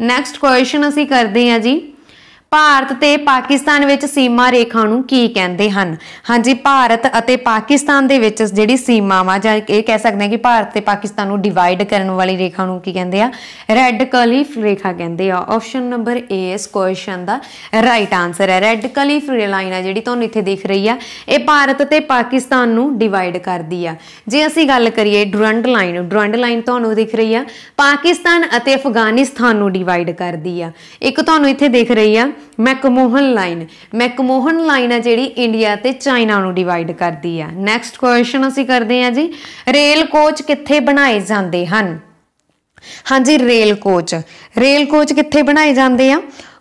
ਨੈਕਸਟ ਕੁਐਸਚਨ ਅਸੀਂ ਕਰਦੇ ਹਾਂ ਜੀ ਭਾਰਤ ਤੇ ਪਾਕਿਸਤਾਨ ਵਿੱਚ ਸੀਮਾ ਰੇਖਾ ਨੂੰ ਕੀ ਕਹਿੰਦੇ ਹਨ ਹਾਂਜੀ ਭਾਰਤ ਅਤੇ ਪਾਕਿਸਤਾਨ ਦੇ ਵਿੱਚ ਜਿਹੜੀ ਸੀਮਾਵਾਂ ਜਾਂ ਇਹ ਕਹਿ ਸਕਦੇ ਹਾਂ ਕਿ ਭਾਰਤ ਤੇ ਪਾਕਿਸਤਾਨ ਨੂੰ ਡਿਵਾਈਡ ਕਰਨ ਵਾਲੀ ਰੇਖਾ ਨੂੰ ਕੀ ਕਹਿੰਦੇ ਆ ਰੈੱਡ ਕਲੀ ਰੇਖਾ ਕਹਿੰਦੇ ਆ ਆਪਸ਼ਨ ਨੰਬਰ A ਇਸ ਕੁਐਸਚਨ ਦਾ ਰਾਈਟ ਆਨਸਰ ਹੈ ਰੈੱਡ ਕਲੀਫ ਲਾਈਨ ਆ ਜਿਹੜੀ ਤੁਹਾਨੂੰ ਇੱਥੇ ਦਿਖ ਰਹੀ ਆ ਇਹ ਭਾਰਤ ਤੇ ਪਾਕਿਸਤਾਨ ਨੂੰ ਡਿਵਾਈਡ ਕਰਦੀ ਆ ਜੇ ਅਸੀਂ ਗੱਲ ਕਰੀਏ ਡੁਰੰਡ ਲਾਈਨ ਡੁਰੰਡ ਲਾਈਨ ਤੁਹਾਨੂੰ ਦਿਖ ਰਹੀ ਆ ਪਾਕਿਸਤਾਨ ਅਤੇ ਅਫਗਾਨਿਸਤਾਨ ਨੂੰ ਡਿਵਾਈਡ ਕਰਦੀ ਆ ਇੱਕ ਤੁਹਾਨੂੰ ਇੱਥੇ ਦਿਖ ਰਹੀ ਆ ਮੈਕਮੋਹਨ ਲਾਈਨ ਮੈਕਮੋਹਨ ਲਾਈਨ ਆ ਜਿਹੜੀ ਇੰਡੀਆ ਤੇ ਚਾਈਨਾ ਨੂੰ ਡਿਵਾਈਡ ਕਰਦੀ ਆ ਨੈਕਸਟ ਕੁਐਸਚਨ ਅਸੀਂ ਕਰਦੇ ਆ ਜੀ ਰੇਲ ਕੋਚ ਕਿੱਥੇ ਬਣਾਏ ਜਾਂਦੇ ਹਨ ਹਾਂਜੀ ਰੇਲ ਕੋਚ ਰੇਲ ਕੋਚ ਕਿੱਥੇ ਬਣਾਏ ਜਾਂਦੇ ਆ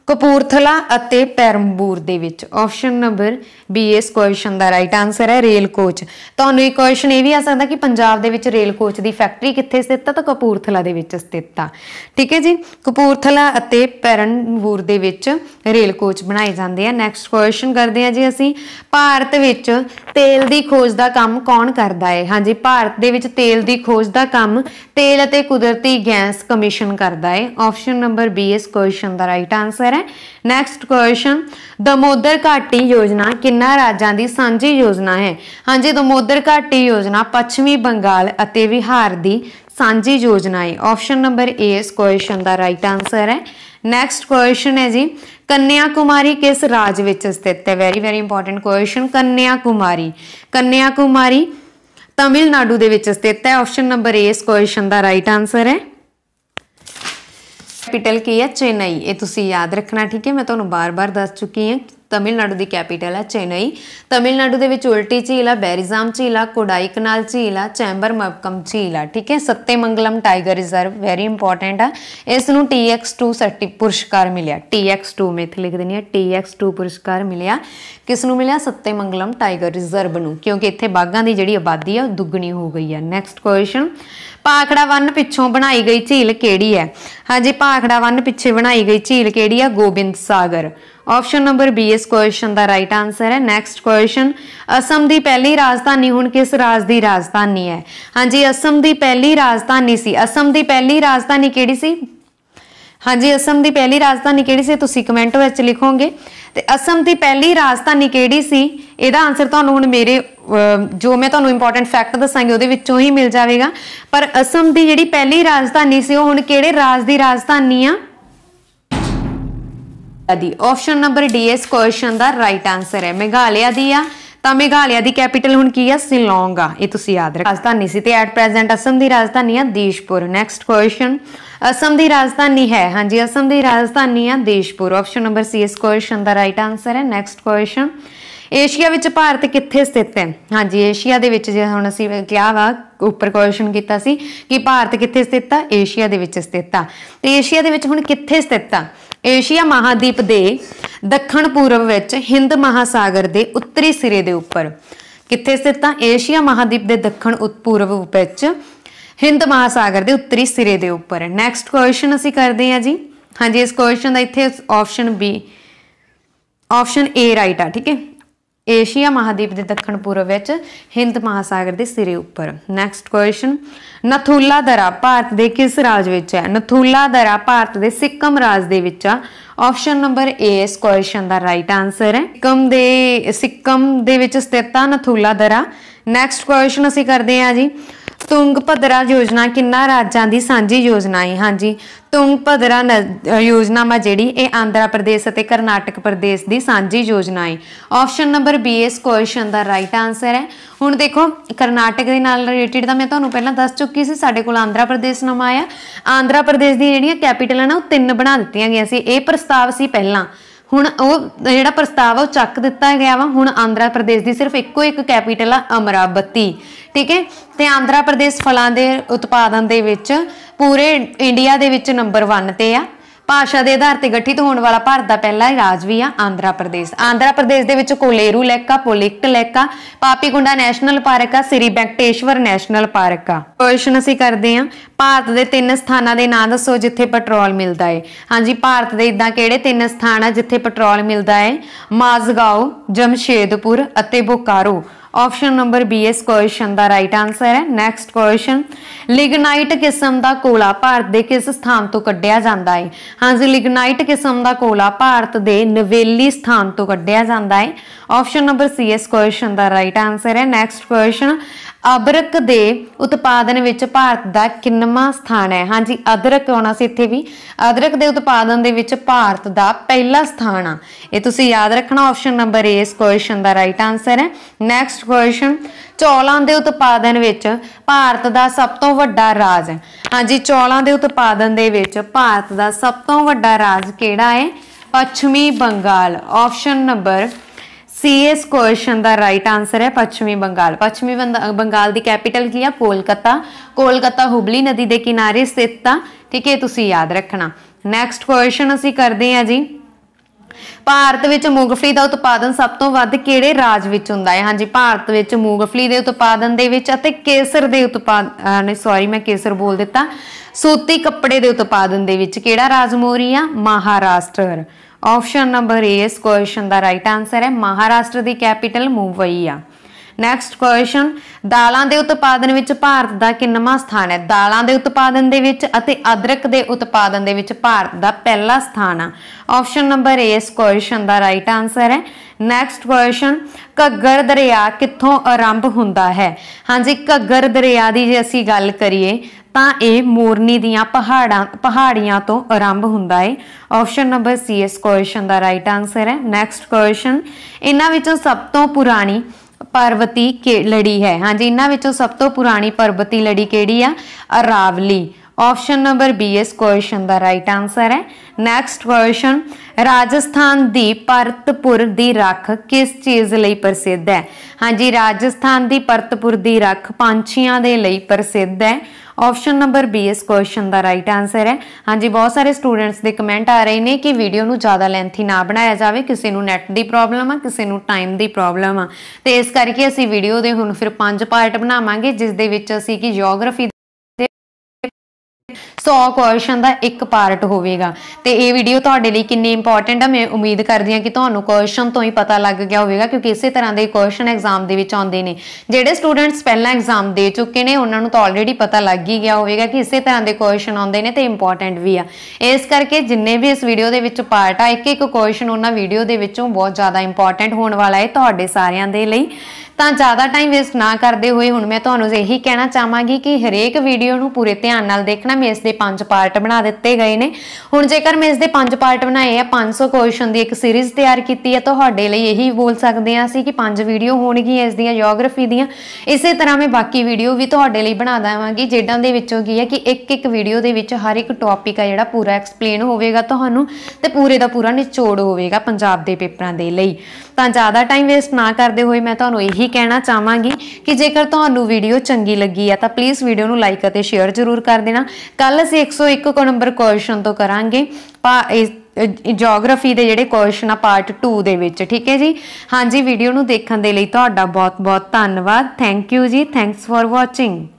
ਕਪੂਰਥਲਾ ਅਤੇ ਪੈਰੰਬੂਰ ਦੇ ਵਿੱਚ ਆਪਸ਼ਨ ਨੰਬਰ ਬੀ ਇਸ ਕੁਐਸਚਨ ਦਾ ਰਾਈਟ ਆਨਸਰ ਹੈ ਰੇਲ ਕੋਚ ਤੁਹਾਨੂੰ ਇਹ ਕੁਐਸਚਨ ਇਹ ਵੀ ਆ ਸਕਦਾ ਕਿ ਪੰਜਾਬ ਦੇ ਵਿੱਚ ਰੇਲ ਕੋਚ ਦੀ ਫੈਕਟਰੀ ਕਿੱਥੇ ਸਥਿਤ ਹੈ ਤਾਂ ਕਪੂਰਥਲਾ ਦੇ ਵਿੱਚ ਸਥਿਤ ਆ ਠੀਕ ਹੈ ਜੀ ਕਪੂਰਥਲਾ ਅਤੇ ਪੈਰੰਬੂਰ ਦੇ ਵਿੱਚ ਰੇਲ ਕੋਚ ਬਣਾਏ ਜਾਂਦੇ ਆ ਨੈਕਸਟ ਕੁਐਸਚਨ ਕਰਦੇ ਆ ਜੀ ਅਸੀਂ ਭਾਰਤ ਵਿੱਚ ਤੇਲ ਦੀ ਖੋਜ ਦਾ ਕੰਮ ਕੌਣ ਕਰਦਾ ਹੈ ਹਾਂਜੀ ਭਾਰਤ ਦੇ ਵਿੱਚ ਤੇਲ ਦੀ ਖੋਜ ਦਾ ਕੰਮ ਤੇਲ ਅਤੇ ਕੁਦਰਤੀ ਗੈਸ ਕਮਿਸ਼ਨ ਕਰਦਾ ਹੈ ਆਪਸ਼ਨ ਨੰਬਰ ਬੀ ਇਸ ਕੁਐਸਚਨ ਦਾ ਰਾਈਟ ਆਨਸਰ ਹੈ ਹੈ ਨੈਕਸਟ ਕੁਐਸਚਨ ਦਮੋਦਰ ਘਾਟੀ ਯੋਜਨਾ ਕਿੰਨਾ ਰਾਜਾਂ ਦੀ ਸਾਂਝੀ ਯੋਜਨਾ ਹੈ ਹਾਂਜੀ ਦਮੋਦਰ ਘਾਟੀ ਯੋਜਨਾ ਪੱਛਮੀ ਬੰਗਾਲ ਅਤੇ ਵਿਹਾਰ ਦੀ ਸਾਂਝੀ ਯੋਜਨਾ ਹੈ ਆਪਸ਼ਨ ਨੰਬਰ ਏ ਇਸ ਕੁਐਸਚਨ ਦਾ ਰਾਈਟ ਆਨਸਰ ਹੈ ਨੈਕਸਟ ਕੁਐਸਚਨ ਹੈ ਜੀ ਕੰਨਿਆ ਕੁਮਾਰੀ ਕਿਸ ਰਾਜ ਵਿੱਚ ਸਥਿਤ ਹੈ ਵੈਰੀ ਵੈਰੀ ਇੰਪੋਰਟੈਂਟ ਕੁਐਸਚਨ ਕੰਨਿਆ ਕੁਮਾਰੀ ਕੰਨਿਆ ਕੁਮਾਰੀ ਤਾਮਿਲਨਾਡੂ ਦੇ ਵਿੱਚ ਸਥਿਤ ਹੈ ਆਪਸ਼ਨ ਨੰਬਰ ਏ ਇਸ ਕੁਐਸਚਨ ਦਾ ਰਾਈਟ ਆਨਸਰ ਹੈ ਕੈਪੀਟਲ ਕੀ ਹੈ ਚੇਨਈ ਇਹ ਤੁਸੀਂ ਯਾਦ ਰੱਖਣਾ ਠੀਕ ਹੈ ਮੈਂ ਤੁਹਾਨੂੰ ਬਾਰ-ਬਾਰ ਦੱਸ ਚੁੱਕੀ ਹਾਂ ਤਮਿਲਨਾਡੂ ਦੀ ਕੈਪੀਟਲ ਹੈ ਚੇਨਈ ਤਮਿਲਨਾਡੂ ਦੇ ਵਿੱਚ ਉਲਟੀ ਝੀਲ ਆ ਬੈਰੀਜ਼ਾਮ ਝੀਲ ਆ ਕਨਾਲ ਝੀਲ ਆ ਚੈਂਬਰ ਮਬਕਮ ਝੀਲ ਆ ਠੀਕ ਹੈ Sathyamangalam tiger reserve very important ਆ ਇਸ ਨੂੰ TX2 ਸਰਟੀ ਪੁਰਸਕਾਰ ਮਿਲਿਆ TX2 ਮੈਂ ਇੱਥੇ ਲਿਖ ਦਿੰਨੀ ਆ TX2 ਪੁਰਸਕਾਰ ਮਿਲਿਆ ਕਿਸ ਨੂੰ ਮਿਲਿਆ ਸੱਤੇ ਮੰਗਲਮ ਟਾਈਗਰ ਰਿਜ਼ਰਵ ਨੂੰ ਕਿਉਂਕਿ ਇੱਥੇ ਬਾਗਾਂ ਦੀ ਜਿਹੜੀ ਆਬਾਦੀ ਆ ਦੁੱਗਣੀ ਹੋ ਗਈ ਆ ਨੈਕਸਟ ਕੁਐਸਚਨ ਪਾਖੜਾ ਵਨ ਪਿੱਛੋਂ ਬਣਾਈ ਗਈ ਝੀਲ ਕਿਹੜੀ ਹੈ ਹਾਂਜੀ ਪਾਖੜਾ ਵਨ ਪਿੱਛੇ ਬਣਾਈ ਗਈ ਝੀਲ ਕਿਹੜੀ ਆ Gobind Sagar option number B ਇਸ ਕੁਐਸਚਨ ਦਾ ਰਾਈਟ ਆਨਸਰ ਹੈ ਨੈਕਸਟ ਕੁਐਸਚਨ ਅਸਮ ਦੀ ਪਹਿਲੀ ਰਾਜਧਾਨੀ ਹੁਣ ਕਿਸ ਰਾਜ ਦੀ ਰਾਜਧਾਨੀ ਹੈ ਹਾਂਜੀ ਅਸਮ ਦੀ ਪਹਿਲੀ ਰਾਜਧਾਨੀ ਸੀ ਅਸਮ ਦੀ ਪਹਿਲੀ ਰਾਜਧਾਨੀ ਕਿਹੜੀ ਸੀ ਹਾਂਜੀ ਅਸਮ ਦੀ ਪਹਿਲੀ ਰਾਜਧਾਨੀ ਕਿਹੜੀ ਸੀ ਤੁਸੀਂ ਕਮੈਂਟ ਵਿੱਚ ਲਿਖੋਗੇ ਤੇ ਅਸਮ ਦੀ ਪਹਿਲੀ ਰਾਜਧਾਨੀ ਕਿਹੜੀ ਸੀ ਇਹਦਾ ਆਨਸਰ ਤੁਹਾਨੂੰ ਹੁਣ ਮੇਰੇ ਜੋ ਮੈਂ ਤੁਹਾਨੂੰ ਇੰਪੋਰਟੈਂਟ ਫੈਕਟ ਦੱਸਾਂਗੀ ਉਹਦੇ ਵਿੱਚੋਂ ਹੀ ਮਿਲ ਜਾਵੇਗਾ ਪਰ ਅਸਮ ਦੀ ਜਿਹੜੀ ਪਹਿਲੀ ਰਾਜਧਾਨੀ ਸੀ ਉਹ ਹੁਣ ਕਿਹੜੇ ਰਾਜ ਦੀ ਰਾਜਧਾਨੀ ਆ ਦੀ ਆਪਸ਼ਨ ਨੰਬਰ ਡੀ ਇਸ ਕੁਐਸਚਨ ਦਾ ਰਾਈਟ ਆਨਸਰ ਹੈ ਮੇਘਾਲਿਆ ਦੀ ਆ ਤਾਂ ਮੇਘਾਲਿਆ ਦੀ ਕੈਪੀਟਲ ਹੁਣ ਕੀ ਆ ਸਿਲੋਂਗ ਆ ਇਹ ਤੁਸੀਂ ਯਾਦ ਰੱਖੋ ਰਾਜਧਾਨੀ ਸੀ ਤੇ ਐਟ ਪ੍ਰੈਜ਼ੈਂਟ ਅਸਮ ਦੀ ਰਾਜਧਾਨੀ ਆ ਦੇਸ਼ਪੁਰ ਨੈਕਸਟ ਕੁਐਸਚਨ ਅਸਮ ਦੀ ਰਾਜਧਾਨੀ ਹੈ ਹਾਂਜੀ ਅਸਮ ਦੀ ਰਾਜਧਾਨੀ ਆ ਦੇਸ਼ਪੁਰ ਆਪਸ਼ਨ ਨੰਬਰ ਸੀ ਇਸ ਕੁਐਸਚਨ ਦਾ ਰਾਈਟ ਆਨਸਰ ਹੈ ਨੈਕਸਟ ਕੁਐਸਚਨ ਏਸ਼ੀਆ ਵਿੱਚ ਭਾਰਤ ਕਿੱਥੇ ਸਥਿਤ ਹੈ ਹਾਂਜੀ ਏਸ਼ੀਆ ਦੇ ਵਿੱਚ ਜੇ ਹੁਣ ਅਸੀਂ ਕਿਹਾ ਵਾ ਉੱਪਰ ਕੁਐਸਚਨ ਕੀਤਾ ਸੀ ਕਿ ਭਾਰਤ ਕਿੱਥੇ ਸਥਿਤ ਆ ਏਸ਼ੀਆ ਦੇ ਵਿੱਚ ਸਥਿਤ ਆ ਤੇ ਏਸ਼ੀਆ ਦੇ ਵਿੱਚ ਹੁਣ ਕਿੱਥੇ ਸਥਿਤ ਆ ਏਸ਼ੀਆ ਮਹਾਦੀਪ ਦੇ ਦੱਖਣ ਪੂਰਬ ਵਿੱਚ ਹਿੰਦ ਮਹਾਸਾਗਰ ਦੇ ਉੱਤਰੀ ਸਿਰੇ ਦੇ ਉੱਪਰ ਕਿੱਥੇ ਸਥਿਤ ਹੈ ਏਸ਼ੀਆ ਮਹਾਦੀਪ ਦੇ ਦੱਖਣ ਉੱਤਪੂਰਬ ਵਿੱਚ ਹਿੰਦ ਮਹਾਸਾਗਰ ਦੇ ਉੱਤਰੀ ਸਿਰੇ ਦੇ ਉੱਪਰ ਨੈਕਸਟ ਕੁਐਸਚਨ ਅਸੀਂ ਕਰਦੇ ਹਾਂ ਜੀ ਹਾਂਜੀ ਇਸ ਕੁਐਸਚਨ ਦਾ ਇੱਥੇ option B option A right ਆ ਠੀਕ ਹੈ ਏਸ਼ੀਆ ਮਹਾਦੀਪ ਦੇ ਦੱਖਣ ਪੂਰਬ ਵਿੱਚ ਹਿੰਦ ਮਹਾਸਾਗਰ ਦੇ ਸਿਰੇ ਉੱਪਰ ਨੈਕਸਟ ਕੁਐਸਚਨ ਨਥੂਲਾ ਦਰਾ ਭਾਰਤ ਦੇ ਕਿਸ ਰਾਜ ਵਿੱਚ ਹੈ ਨਥੂਲਾ ਦਰਾ ਭਾਰਤ ਦੇ ਸਿੱਕਮ ਰਾਜ ਦੇ ਵਿੱਚ ਆ ਆਪਸ਼ਨ ਨੰਬਰ A ਇਸ ਕੁਐਸਚਨ ਦਾ ਰਾਈਟ ਆਨਸਰ ਹੈ ਸਿੱਕਮ ਦੇ ਸਿੱਕਮ ਦੇ ਵਿੱਚ ਸਥਿਤ ਆ ਨਥੂਲਾ ਦਰਾ ਨੈਕਸਟ ਕੁਐਸਚਨ ਅਸੀਂ ਕਰਦੇ ਹਾਂ ਜੀ ਤੁੰਗਭਦਰਾ ਯੋਜਨਾ ਕਿੰਨਾ ਰਾਜਾਂ ਦੀ ਸਾਂਝੀ ਯੋਜਨਾ ਹੈ ਹਾਂਜੀ ਯੋਜਨਾ ਮਾ ਜਿਹੜੀ ਇਹ ਆਂਧਰਾ ਪ੍ਰਦੇਸ਼ ਅਤੇ ਕਰਨਾਟਕ ਪ੍ਰਦੇਸ਼ ਦੀ ਸਾਂਝੀ ਯੋਜਨਾ ਹੈ ਆਪਸ਼ਨ ਨੰਬਰ ਬੀ ਇਸ ਕੁਐਸਚਨ ਦਾ ਰਾਈਟ ਆਨਸਰ ਹੈ ਹੁਣ ਦੇਖੋ ਕਰਨਾਟਕ ਦੇ ਨਾਲ ਰਿਲੇਟਡ ਤਾਂ ਮੈਂ ਤੁਹਾਨੂੰ ਪਹਿਲਾਂ ਦੱਸ ਚੁੱਕੀ ਸੀ ਸਾਡੇ ਕੋਲ ਆਂਧਰਾ ਪ੍ਰਦੇਸ਼ ਨਾਮ ਆਇਆ ਆਂਧਰਾ ਪ੍ਰਦੇਸ਼ ਦੀ ਜਿਹੜੀਆਂ ਕੈਪੀਟਲ ਹਨ ਉਹ ਤਿੰਨ ਬਣਾ ਦਿੱਤੀਆਂ ਗਈਆਂ ਸੀ ਇਹ ਪ੍ਰਸਤਾਵ ਸੀ ਪਹਿਲਾਂ ਹੁਣ ਉਹ ਜਿਹੜਾ ਪ੍ਰਸਤਾਵ ਉਹ ਚੱਕ ਦਿੱਤਾ ਗਿਆ ਵਾ ਹੁਣ ਆਂਧਰਾ ਪ੍ਰਦੇਸ਼ ਦੀ ਸਿਰਫ ਇੱਕੋ ਇੱਕ ਕੈਪੀਟਲ ਆ ਅਮਰਾਵਤੀ ਠੀਕ ਹੈ ਤੇ ਆਂਧਰਾ ਪ੍ਰਦੇਸ਼ ਫਲਾਂ ਦੇ ਉਤਪਾਦਨ ਦੇ ਵਿੱਚ ਪੂਰੇ ਇੰਡੀਆ ਦੇ ਵਿੱਚ ਨੰਬਰ 1 ਤੇ ਆ ਭਾਸ਼ਾ ਦੇ ਆਧਾਰ ਤੇ ਗਠਿਤ ਹੋਣ ਵਾਲਾ ਭਾਰਤ ਦਾ ਪਹਿਲਾ ਰਾਜ ਵੀ ਆ ਆਂਧਰਾ ਪ੍ਰਦੇਸ਼ ਆਂਧਰਾ ਪ੍ਰਦੇਸ਼ ਦੇ ਵਿੱਚ ਕੋਲੇਰੂ ਲੈਕਾ ਪੋਲਿਕਟ ਲੈਕਾ ਪਾਪੀਗੁੰਡਾ ਨੈਸ਼ਨਲ ਪਾਰਕ ਆ ਸ੍ਰੀ ਬੈਂਕਟੇਸ਼ਵਰ ਨੈਸ਼ਨਲ ਪਾਰਕ ਆ ਕੁਐਸਚਨ ਅਸੀਂ ਕਰਦੇ ਆ ਭਾਰਤ ਦੇ ਤਿੰਨ ਸਥਾਨਾਂ ਦੇ ਨਾਂ ਦੱਸੋ ਜਿੱਥੇ ਪੈਟਰੋਲ ਮਿਲਦਾ ਹੈ ਹਾਂਜੀ ਭਾਰਤ ਦੇ ਇਦਾਂ ਕਿਹੜੇ ਤਿੰਨ ਸਥਾਨ ਆ ਜਿੱਥੇ ਪੈਟਰੋਲ ਮਿਲਦਾ ਹੈ ਮਾਜ਼ਗਾਓ ਜਮਸ਼ੇਦਪੁਰ ਅਤੇ ਬੋਕਾਰੋ ਆਪਸ਼ਨ ਨੰਬਰ ਬੀ ਇਸ ਕੁਐਸਚਨ ਦਾ ਰਾਈਟ ਆਨਸਰ ਹੈ ਨੈਕਸਟ ਕੁਐਸਚਨ ਲਿਗਨਾਈਟ ਕਿਸਮ ਦਾ ਕੋਲਾ ਭਾਰਤ ਦੇ ਕਿਸ ਸਥਾਨ ਤੋਂ ਕੱਢਿਆ ਜਾਂਦਾ ਹੈ ਹਾਂਜੀ ਲਿਗਨਾਈਟ ਕਿਸਮ ਦਾ ਕੋਲਾ ਭਾਰਤ ਦੇ ਨਵੇਲੀ ਸਥਾਨ ਤੋਂ ਕੱਢਿਆ ਜਾਂਦਾ ਹੈ ਆਪਸ਼ਨ ਨੰਬਰ ਸੀ ਇਸ ਕੁਐਸਚਨ ਦਾ ਰਾਈਟ ਆਨਸਰ ਹੈ ਨੈਕਸਟ ਕੁਐਸਚਨ ਅਦਰਕ ਦੇ ਉਤਪਾਦਨ ਵਿੱਚ ਭਾਰਤ ਦਾ ਕਿੰਨਵਾਂ ਸਥਾਨ ਹੈ ਹਾਂਜੀ ਅਦਰਕ ਆਉਣਾ ਸੀ ਇੱਥੇ ਵੀ ਅਦਰਕ ਦੇ ਉਤਪਾਦਨ ਦੇ ਵਿੱਚ ਭਾਰਤ ਦਾ ਪਹਿਲਾ ਸਥਾਨ ਆ ਇਹ ਤੁਸੀਂ ਯਾਦ ਰੱਖਣਾ ਆਪਸ਼ਨ ਨੰਬਰ ਏ ਇਸ ਕੁਐਸਚਨ ਦਾ ਰਾਈਟ ਆਨਸਰ ਹੈ ਨੈਕਸਟ ਕੁਐਸਚਨ ਚੌਲਾਂ ਦੇ ਉਤਪਾਦਨ ਵਿੱਚ ਭਾਰਤ ਦਾ ਸਭ ਤੋਂ ਵੱਡਾ ਰਾਜ ਹੈ ਹਾਂਜੀ ਚੌਲਾਂ ਦੇ ਉਤਪਾਦਨ ਦੇ ਵਿੱਚ ਭਾਰਤ ਦਾ ਸਭ ਤੋਂ ਵੱਡਾ ਰਾਜ ਕਿਹੜਾ ਹੈ ਪੱਛਮੀ ਬੰਗਾਲ ਆਪਸ਼ਨ ਨੰਬਰ ਸੀ ਇਸ ਕੁਐਸਚਨ ਦਾ ਰਾਈਟ ਆਨਸਰ ਹੈ ਪੱਛਮੀ ਬੰਗਾਲ ਪੱਛਮੀ ਬੰਗਾਲ ਦੀ ਕੈਪੀਟਲ ਕੀ ਹੈ ਕੋਲਕਾਤਾ ਕੋਲਕਾਤਾ ਹੁਬਲੀ ਨਦੀ ਦੇ ਕਿਨਾਰੇ ਸਥਿਤ ਤਾਂ ਠੀਕ ਹੈ ਤੁਸੀਂ ਯਾਦ ਰੱਖਣਾ ਨੈਕਸਟ ਕੁਐਸਚਨ ਅਸੀਂ ਕਰਦੇ ਹਾਂ ਜੀ ਭਾਰਤ ਵਿੱਚ ਮੂੰਗਫਲੀ ਦਾ ਉਤਪਾਦਨ ਸਭ ਤੋਂ ਵੱਧ ਕਿਹੜੇ ਰਾਜ ਵਿੱਚ ਹੁੰਦਾ ਹੈ ਹਾਂਜੀ ਭਾਰਤ ਵਿੱਚ ਮੂੰਗਫਲੀ ਦੇ ਉਤਪਾਦਨ ਦੇ ਵਿੱਚ ਅਤੇ ਕੇਸਰ ਦੇ ਉਤਪਾਦਨ ਨਹੀਂ ਸੌਰੀ ਮੈਂ ਕੇਸਰ ਬੋਲ ਦਿੱਤਾ ਸੂਤੀ ਕੱਪੜੇ ਦੇ ਉਤਪਾਦਨ ਦੇ ਵਿੱਚ ਕਿਹੜਾ ਰਾਜ ਮੋਰੀਆ ਮਹਾਰਾਸ਼ਟਰ ਆਪਸ਼ਨ ਨੰਬਰ ਏ ਇਸ ਕੁਐਸਚਨ ਦਾ ਰਾਈਟ ਆਨਸਰ ਹੈ ਮਹਾਰਾਸ਼ਟਰ ਦੀ ਕੈਪੀਟਲ ਮੁੰਬਈ ਆ ਨੈਕਸਟ ਕੁਐਸਚਨ ਦਾਲਾਂ ਦੇ ਉਤਪਾਦਨ ਵਿੱਚ ਭਾਰਤ ਦਾ ਕਿੰਨਵਾਂ ਸਥਾਨ ਹੈ ਦਾਲਾਂ ਦੇ ਉਤਪਾਦਨ ਦੇ ਵਿੱਚ ਅਤੇ ਅਦਰਕ ਦੇ ਉਤਪਾਦਨ ਦੇ ਵਿੱਚ ਭਾਰਤ ਦਾ ਪਹਿਲਾ ਸਥਾਨ ਆ ਆਪਸ਼ਨ ਨੰਬਰ ਏ ਇਸ ਕੁਐਸਚਨ ਦਾ ਰਾਈਟ ਆਨਸਰ ਹੈ ਨੈਕਸਟ ਕੁਐਸਚਨ ਘੱਗਰ ਦਰਿਆ ਕਿੱਥੋਂ ਆਰੰਭ ਹੁੰਦਾ ਹੈ ਹਾਂਜੀ ਘੱਗਰ ਦਰਿਆ ਦੀ ਜੇ ਅਸੀਂ ਗੱਲ ਕਰੀਏ ਤਾਂ ਇਹ ਮੋਰਨੀ ਦੀਆਂ ਪਹਾੜਾਂ ਪਹਾੜੀਆਂ ਤੋਂ ਆਰੰਭ ਹੁੰਦਾ ਹੈ ਆਪਸ਼ਨ ਨੰਬਰ ਸੀ ਇਸ ਕੁਐਸਚਨ ਦਾ ਰਾਈਟ ਆਨਸਰ ਹੈ ਨੈਕਸਟ ਕੁਐਸਚਨ ਇਹਨਾਂ ਵਿੱਚੋਂ ਸਭ ਤੋਂ ਪੁਰਾਣੀ ਪਰਵਤੀ ਲੜੀ ਹੈ ਹਾਂਜੀ ਇਹਨਾਂ ਵਿੱਚੋਂ ਸਭ ਤੋਂ ਪੁਰਾਣੀ ਪਰਵਤੀ ਲੜੀ ਕਿਹੜੀ ਆ ਅਰਾਵਲੀ ਆਪਸ਼ਨ ਨੰਬਰ ਬੀ ਇਸ ਕੁਐਸਚਨ ਦਾ ਰਾਈਟ ਆਨਸਰ ਹੈ ਨੈਕਸਟ ਕੁਐਸਚਨ ਰਾਜਸਥਾਨ ਦੀ ਪਰਤਪੁਰ ਦੀ ਰੱਖ ਕਿਸ ਚੀਜ਼ ਲਈ ਪ੍ਰਸਿੱਧ ਹੈ ਹਾਂਜੀ ਰਾਜਸਥਾਨ ਦੀ ਪਰਤਪੁਰ ਦੀ ਰੱਖ ਪੰਛੀਆਂ ਦੇ ਲਈ ਪ੍ਰਸਿੱਧ ਹੈ ਆਪਸ਼ਨ ਨੰਬਰ ਬੀ ਇਸ ਕੁਐਸਚਨ ਦਾ ਰਾਈਟ ਆਨਸਰ ਹੈ ਹਾਂਜੀ ਬਹੁਤ ਸਾਰੇ ਸਟੂਡੈਂਟਸ ਦੇ ਕਮੈਂਟ ਆ ਰਹੇ ਨੇ ਕਿ ਵੀਡੀਓ ਨੂੰ ਜ਼ਿਆਦਾ ਲੈਂਥੀ ਨਾ ਬਣਾਇਆ ਜਾਵੇ ਕਿਸੇ ਨੂੰ ਨੈਟ ਦੀ ਪ੍ਰੋਬਲਮ ਆ ਕਿਸੇ ਨੂੰ ਟਾਈਮ ਦੀ ਪ੍ਰੋਬਲਮ ਆ ਤੇ ਇਸ ਕਰਕੇ ਅਸੀਂ ਵੀਡੀਓ ਦੇ ਹੁਣ ਫਿਰ ਪੰਜ ਪਾਰਟ ਬਣਾਵਾਂਗੇ ਜਿਸ ਦੇ ਵਿੱਚ ਅਸੀਂ ਕਿ ਜੀਓਗ੍ਰਾਫੀ 100 ਕੁਐਸਚਨ ਦਾ ਇੱਕ ਪਾਰਟ ਹੋਵੇਗਾ ਤੇ ਇਹ ਵੀਡੀਓ ਤੁਹਾਡੇ ਲਈ ਕਿੰਨੀ ਇੰਪੋਰਟੈਂਟ ਹੈ ਮੈਂ ਉਮੀਦ ਕਰਦੀ ਹਾਂ ਕਿ ਤੁਹਾਨੂੰ ਕੁਐਸਚਨ ਤੋਂ ਹੀ ਪਤਾ ਲੱਗ ਗਿਆ ਹੋਵੇਗਾ ਕਿਉਂਕਿ ਇਸੇ ਤਰ੍ਹਾਂ ਦੇ ਕੁਐਸਚਨ ਐਗਜ਼ਾਮ ਦੇ ਵਿੱਚ ਆਉਂਦੇ ਨੇ ਜਿਹੜੇ ਸਟੂਡੈਂਟਸ ਪਹਿਲਾਂ ਐਗਜ਼ਾਮ ਦੇ ਚੁੱਕੇ ਨੇ ਉਹਨਾਂ ਨੂੰ ਤਾਂ ਆਲਰੇਡੀ ਪਤਾ ਲੱਗ ਹੀ ਗਿਆ ਹੋਵੇਗਾ ਕਿ ਇਸੇ ਤਰ੍ਹਾਂ ਦੇ ਕੁਐਸਚਨ ਆਉਂਦੇ ਨੇ ਤੇ ਇੰਪੋਰਟੈਂਟ ਵੀ ਆ ਇਸ ਕਰਕੇ ਜਿੰਨੇ ਵੀ ਇਸ ਵੀਡੀਓ ਦੇ ਵਿੱਚ ਪਾਰਟ ਆ ਇੱਕ ਇੱਕ ਕੁਐਸਚਨ ਉਹਨਾਂ ਵੀਡੀਓ ਦੇ ਵਿੱਚੋਂ ਬਹੁਤ ਜ਼ਿਆਦਾ ਇੰਪੋਰਟੈਂਟ ਹੋਣ ਵਾਲਾ ਹੈ ਤੁਹਾਡੇ ਸਾਰਿਆਂ ਦੇ ਲਈ ਤਾਂ ਜ਼ਿਆਦਾ ਟਾਈਮ ਵੇਸਟ ਨਾ ਕਰਦੇ ਹੋਏ ਹੁਣ ਮੈਂ ਤੁਹਾਨੂੰ ਇਹੀ ਕਹਿਣਾ ਚਾਹਾਂਗੀ ਕਿ ਹਰੇਕ ਵੀਡੀਓ ਨੂੰ ਪੂਰੇ ਧਿਆਨ ਨਾਲ ਦੇਖਣਾ ਮੈਂ ਇਸ ਦੇ ਪੰਜ ਪਾਰਟ ਬਣਾ ਦਿੱਤੇ ਗਏ ਨੇ ਹੁਣ ਜੇਕਰ ਮੈਂ ਇਸ ਦੇ ਪੰਜ ਪਾਰਟ ਬਣਾਏ ਆ 500 ਕੁਐਸਚਨ ਦੀ ਇੱਕ ਸੀਰੀਜ਼ ਤਿਆਰ ਕੀਤੀ ਹੈ ਤੁਹਾਡੇ ਲਈ ਇਹੀ ਬੋਲ ਸਕਦੇ ਆ ਅਸੀਂ ਕਿ ਪੰਜ ਵੀਡੀਓ ਹੋਣਗੀਆਂ ਇਸ ਦੀਆਂ ਜੀਓਗ੍ਰਾਫੀ ਦੀਆਂ ਇਸੇ ਤਰ੍ਹਾਂ ਮੈਂ ਬਾਕੀ ਵੀਡੀਓ ਵੀ ਤੁਹਾਡੇ ਲਈ ਬਣਾ ਦਵਾਂਗੀ ਜਿਹੜਾਂ ਦੇ ਵਿੱਚੋਂ ਕੀ ਹੈ ਕਿ ਇੱਕ ਇੱਕ ਵੀਡੀਓ ਦੇ ਵਿੱਚ ਹਰ ਇੱਕ ਟੌਪਿਕ ਆ ਜਿਹੜਾ ਪੂਰਾ ਐਕਸਪਲੇਨ ਹੋਵੇਗਾ ਤੁਹਾਨੂੰ ਤੇ ਪੂਰੇ ਦਾ ਪੂਰਾ ਨਿਚੋੜ ਹੋਵੇਗਾ ਪੰਜਾਬ ਦੇ ਪੇਪਰਾਂ ਦੇ ਲਈ ਤਾਂ ਜ਼ਿਆਦਾ ਟਾਈਮ ਵੇਸਟ ਨਾ ਕਰਦੇ ਹੋਏ ਮੈਂ ਤੁਹਾਨੂੰ ਇਹੀ ਕਹਿਣਾ ਚਾਹਾਂਗੀ ਕਿ ਜੇਕਰ ਤੁਹਾਨੂੰ ਵੀਡੀਓ ਚੰਗੀ ਲੱਗੀ ਆ ਤਾਂ ਪਲੀਜ਼ ਵੀਡੀਓ ਨੂੰ ਲਾਈਕ ਅਤੇ ਸ਼ੇਅਰ ਜ਼ਰੂਰ ਕਰ ਦੇਣਾ ਕੱਲ ਕੱਲ ਅਸੀਂ 101 ਕੋ ਨੰਬਰ ਕੁਐਸਚਨ ਤੋਂ ਕਰਾਂਗੇ ਪਾ ਜੀਓਗ੍ਰਾਫੀ ਦੇ ਜਿਹੜੇ ਕੁਐਸਚਨ ਆ ਪਾਰਟ 2 ਦੇ ਵਿੱਚ ਠੀਕ ਹੈ ਜੀ ਹਾਂਜੀ ਵੀਡੀਓ ਨੂੰ ਦੇਖਣ ਦੇ ਲਈ ਤੁਹਾਡਾ ਬਹੁਤ ਬਹੁਤ ਧੰਨਵਾਦ ਥੈਂਕ ਯੂ ਜੀ ਥੈਂਕਸ ਫॉर ਵਾਚਿੰਗ